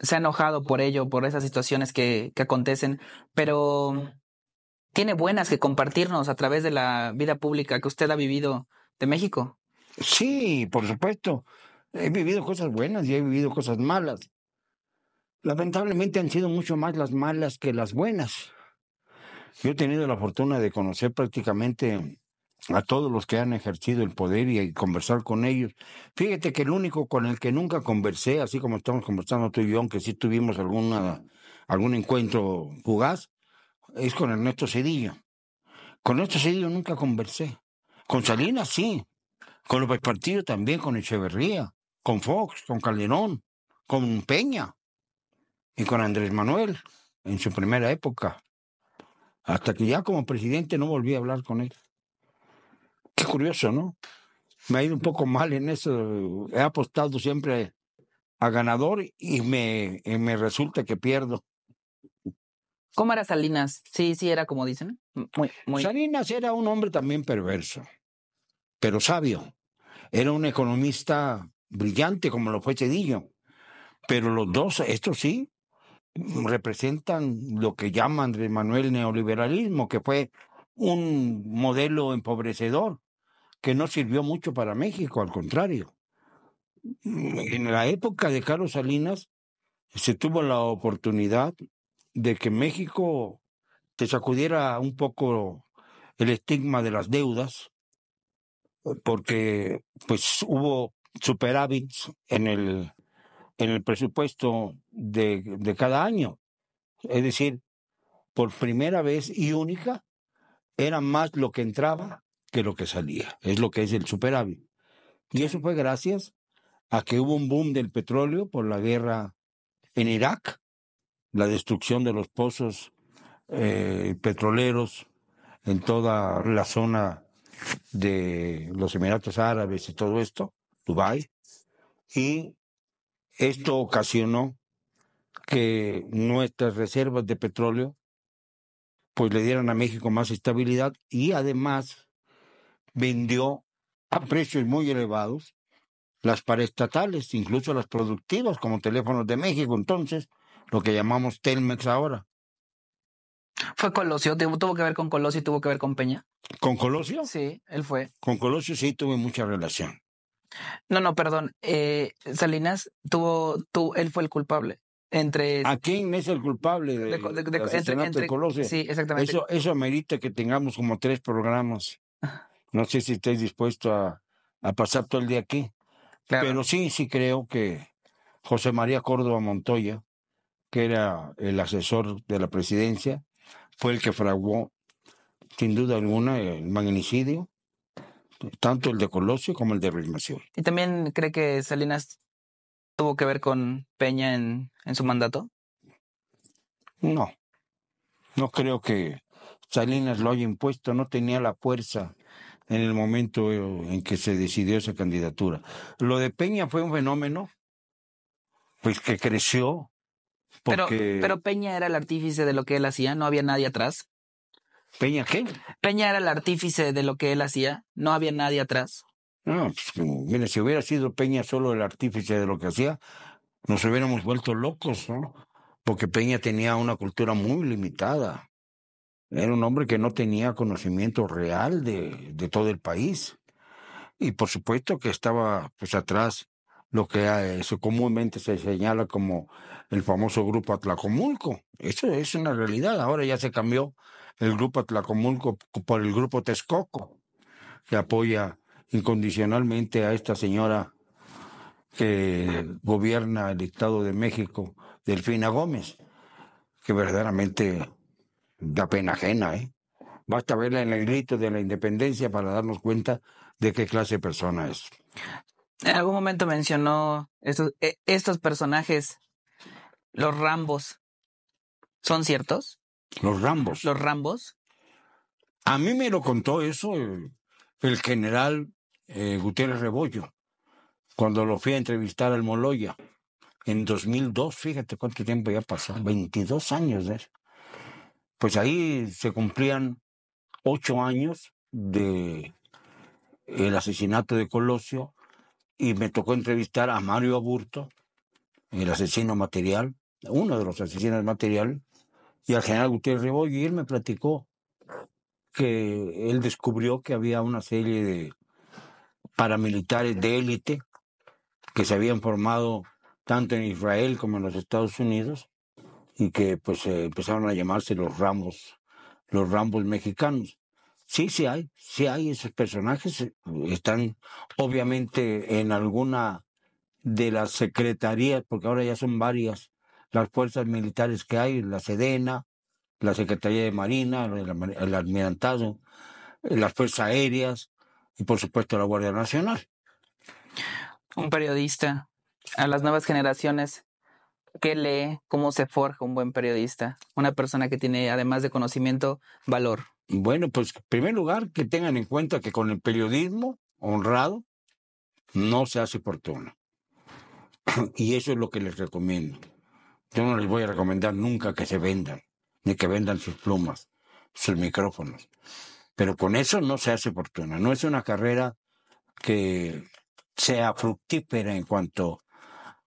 se ha enojado por ello, por esas situaciones que, que acontecen, pero tiene buenas que compartirnos a través de la vida pública que usted ha vivido de México. Sí, por supuesto. He vivido cosas buenas y he vivido cosas malas. Lamentablemente han sido mucho más las malas que las buenas. Yo he tenido la fortuna de conocer prácticamente a todos los que han ejercido el poder y eh, conversar con ellos. Fíjate que el único con el que nunca conversé, así como estamos conversando tú y yo, aunque sí tuvimos alguna, algún encuentro fugaz, es con Ernesto Cedillo. Con Ernesto Cedillo nunca conversé. Con Salinas sí. Con los partidos también, con Echeverría, con Fox, con Calderón, con Peña y con Andrés Manuel en su primera época. Hasta que ya como presidente no volví a hablar con él. Qué curioso, ¿no? Me ha ido un poco mal en eso. He apostado siempre a ganador y me, me resulta que pierdo. ¿Cómo era Salinas? Sí, sí, era como dicen. Salinas era un hombre también perverso, pero sabio. Era un economista brillante como lo fue Cedillo. Pero los dos, esto sí, representan lo que llama Andrés Manuel neoliberalismo, que fue un modelo empobrecedor que no sirvió mucho para México, al contrario. En la época de Carlos Salinas se tuvo la oportunidad de que México te sacudiera un poco el estigma de las deudas, porque pues hubo superávits en el en el presupuesto de, cada año. Es decir, por primera vez y única, era más lo que entraba que lo que salía. Es lo que es el superávit. Y eso fue gracias a que hubo un boom del petróleo por la guerra en Irak, la destrucción de los pozos eh, petroleros en toda la zona de los Emiratos Árabes y todo esto, Dubái, y esto ocasionó que nuestras reservas de petróleo pues le dieran a México más estabilidad y además vendió a precios muy elevados las paraestatales, incluso las productivas como Teléfonos de México, entonces, lo que llamamos Telmex ahora. ¿Fue Colosio? ¿Tuvo que ver con Colosio y tuvo que ver con Peña? ¿Con Colosio? Sí, él fue. Con Colosio sí tuve mucha relación. No, no, perdón. Eh, Salinas tuvo, tú, él fue el culpable. Entre... ¿A ah, quién es el culpable de, entre, Sí, exactamente. Eso, eso amerita que tengamos como tres programas. No sé si estáis dispuesto a, a pasar todo el día aquí. Pero sí, sí creo que José María Córdoba Montoya, que era el asesor de la presidencia, fue el que fraguó, sin duda alguna, el magnicidio tanto el de Colosio como el de Reynación. ¿Y también cree que Salinas tuvo que ver con Peña en, en su mandato? No, no creo que Salinas lo haya impuesto, no tenía la fuerza en el momento en que se decidió esa candidatura. Lo de Peña fue un fenómeno, pues que creció. Pero, pero Peña era el artífice de lo que él hacía, no había nadie atrás. ¿Peña qué? Peña era el artífice de lo que él hacía, no había nadie atrás. No, pues, si hubiera sido Peña solo el artífice de lo que hacía, nos hubiéramos vuelto locos, ¿no? Porque Peña tenía una cultura muy limitada. Era un hombre que no tenía conocimiento real de, de todo el país. Y por supuesto que estaba pues atrás lo que ah, comúnmente se señala como el famoso grupo Atlacomulco. Eso es una realidad. Ahora ya se cambió el grupo Tlacomulco por el grupo Texcoco, que apoya incondicionalmente a esta señora que gobierna el Estado de México, Delfina Gómez, que verdaderamente da pena ajena, ¿eh? Basta verla en el grito de la independencia para darnos cuenta de qué clase de persona es. En algún momento mencionó estos, e, estos personajes, los Rambos, ¿son ciertos? Los Rambos. Los Rambos. A mí me lo contó eso el, general eh, Gutiérrez Rebollo, cuando lo fui a entrevistar al Moloya. En 2002, fíjate cuánto tiempo ya pasó, 22 años de Pues ahí se cumplían ocho años de el asesinato de Colosio y me tocó entrevistar a Mario Aburto, el asesino material, uno de los asesinos materiales, y al general Gutiérrez Riboy, me platicó que él descubrió que había una serie de paramilitares de élite que se habían formado tanto en Israel como en los Estados Unidos y que pues eh, empezaron a llamarse los ramos, los rambos mexicanos. Sí, sí hay, sí hay esos personajes, eh, están obviamente en alguna de las secretarías, porque ahora ya son varias las fuerzas militares que hay, la Sedena, la Secretaría de Marina, el, almirantazgo, eh, las Fuerzas Aéreas y por supuesto la Guardia Nacional. Un periodista, a las nuevas generaciones, que lee? ¿Cómo se forja un buen periodista? Una persona que tiene, además de conocimiento, valor. Bueno, pues en primer lugar, que tengan en cuenta que con el periodismo honrado no se hace fortuna. Y eso es lo que les recomiendo. Yo no les voy a recomendar nunca que se vendan, ni que vendan sus plumas, sus micrófonos. Pero con eso no se hace fortuna. No es una carrera que sea fructífera en cuanto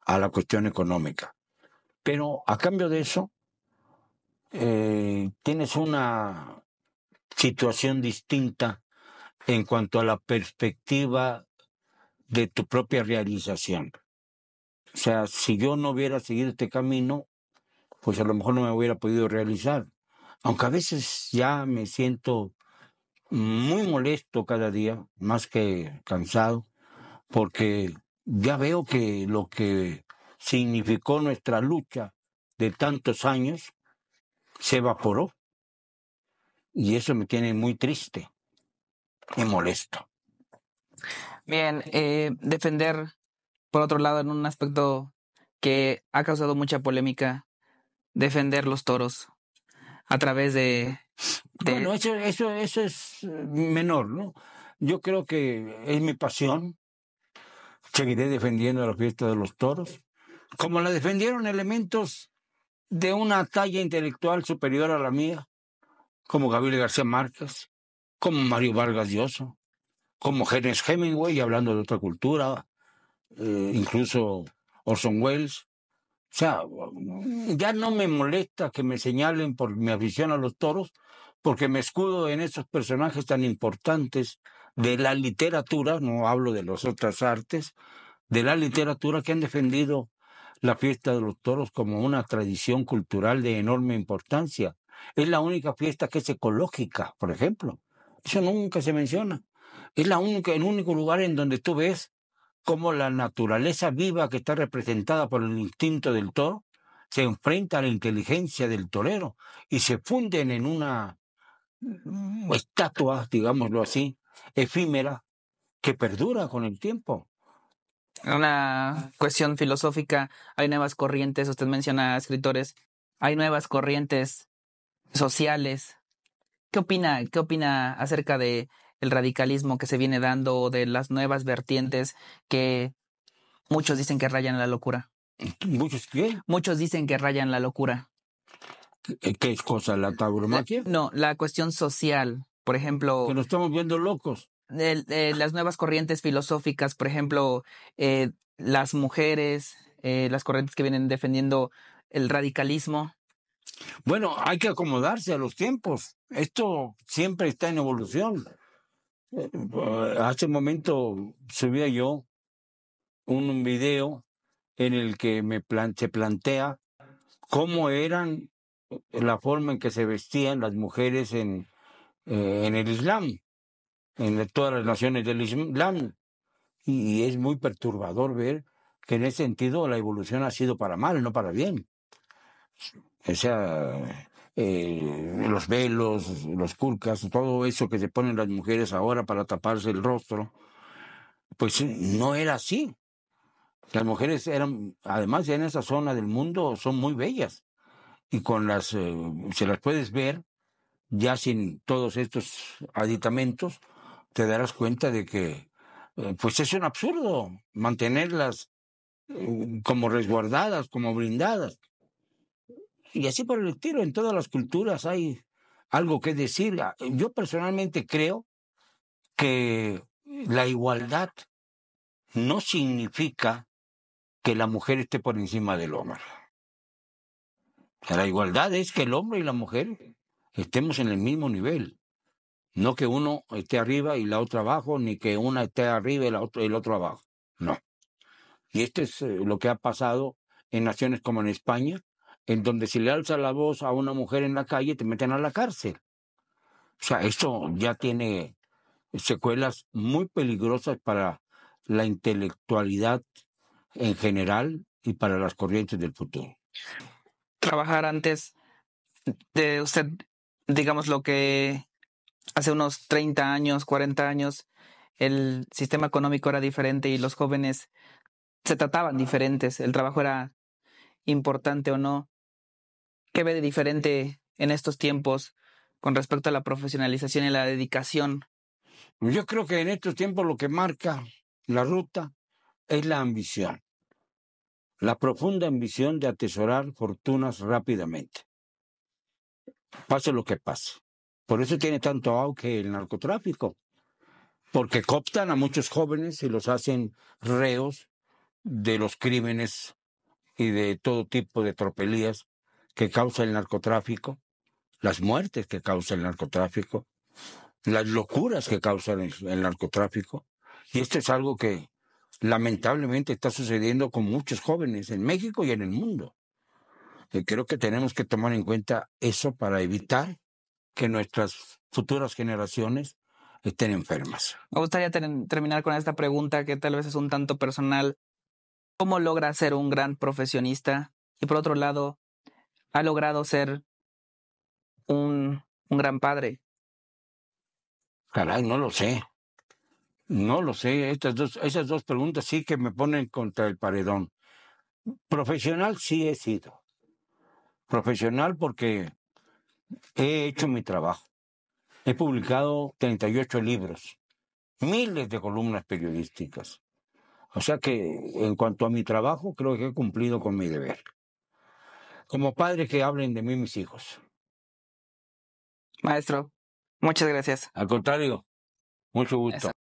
a la cuestión económica. Pero a cambio de eso, eh, tienes una situación distinta en cuanto a la perspectiva de tu propia realización. O sea, si yo no hubiera seguido este camino, pues a lo mejor no me hubiera podido realizar. Aunque a veces ya me siento muy molesto cada día, más que cansado, porque ya veo que lo que significó nuestra lucha de tantos años se evaporó. Y eso me tiene muy triste y molesto. Bien, eh, defender por otro lado, en un aspecto que ha causado mucha polémica, defender los toros a través de... Bueno, eso, eso, es eh, menor, ¿no? Yo creo que es mi pasión. Seguiré defendiendo la fiesta de los toros, como la defendieron elementos de una talla intelectual superior a la mía, como Gabriel García Márquez, como Mario Vargas Llosa, como Genes Hemingway, hablando de otra cultura, eh, incluso Orson Welles. O sea, ya no me molesta que me señalen por mi afición a los toros, porque me escudo en esos personajes tan importantes de la literatura, no hablo de las otras artes, de la literatura que han defendido la fiesta de los toros como una tradición cultural de enorme importancia. Es la única fiesta que es ecológica, por ejemplo. Eso nunca se menciona. Es la única, el único lugar en donde tú ves cómo la naturaleza viva que está representada por el instinto del toro se enfrenta a la inteligencia del torero y se funden en una mm, estatua, digámoslo así, efímera que perdura con el tiempo. Una cuestión filosófica, hay nuevas corrientes, usted menciona escritores, hay nuevas corrientes sociales. ¿Qué opina, qué opina acerca de el radicalismo que se viene dando, de las nuevas vertientes que muchos dicen que rayan la locura. ¿Muchos qué? Muchos dicen que rayan la locura. ¿Qué es cosa? ¿La tauromaquia? no, la cuestión social. Por ejemplo. Que nos estamos viendo locos. Eh, las nuevas corrientes filosóficas, por ejemplo, eh, las mujeres, eh, las corrientes que vienen defendiendo el radicalismo. Bueno, hay que acomodarse a los tiempos. Esto siempre está en evolución hace un momento subía yo un video en el que se plantea cómo eran la forma en que se vestían las mujeres en, eh, el Islam, en todas las naciones del Islam. Y, es muy perturbador ver que en ese sentido la evolución ha sido para mal, no para bien. O sea, eh, los velos, los curcas, todo eso que se ponen las mujeres ahora para taparse el rostro, pues no era así. Las mujeres eran, además ya en esa zona del mundo, son muy bellas y con las, eh, se las puedes ver ya sin todos estos aditamentos, te darás cuenta de que eh, pues es un absurdo mantenerlas eh, como resguardadas, como brindadas. Y así por el estilo, en todas las culturas hay algo que decir. Ah, yo personalmente creo que la igualdad no significa que la mujer esté por encima del hombre. La igualdad es que el hombre y la mujer estemos en el mismo nivel. No que uno esté arriba y la otra abajo, ni que una esté arriba y la otra, el otro abajo. No. Y esto es eh, lo que ha pasado en naciones como en España, en donde si le alza la voz a una mujer en la calle te meten a la cárcel. O sea, esto ya tiene secuelas muy peligrosas para la intelectualidad en general y para las corrientes del futuro. Trabajar antes de usted, digamos lo que hace unos 30 años, 40 años, el sistema económico era diferente y los jóvenes se trataban diferentes, el trabajo era importante o no. ¿Qué ve de diferente en estos tiempos con respecto a la profesionalización y la dedicación? Yo creo que en estos tiempos lo que marca la ruta es la ambición, la profunda ambición de atesorar fortunas rápidamente, pase lo que pase. Por eso tiene tanto auge el narcotráfico, porque cooptan a muchos jóvenes y los hacen reos de los crímenes y de todo tipo de tropelías que causa el narcotráfico, las muertes que causa el narcotráfico, las locuras que causa el, narcotráfico. Y esto es algo que lamentablemente está sucediendo con muchos jóvenes en México y en el mundo. Y creo que tenemos que tomar en cuenta eso para evitar que nuestras futuras generaciones estén enfermas. Me gustaría terminar con esta pregunta que tal vez es un tanto personal. ¿Cómo logra ser un gran profesionista? Y por otro lado, ha logrado ser un, gran padre? Caray, no lo sé. No lo sé. Estas dos, esas dos preguntas sí que me ponen contra el paredón. Profesional sí he sido. Profesional porque he hecho mi trabajo. He publicado 38 libros, miles de columnas periodísticas. O sea que en cuanto a mi trabajo, creo que he cumplido con mi deber como padre que hablen de mí mis hijos. Maestro, muchas gracias. Al contrario, mucho gusto.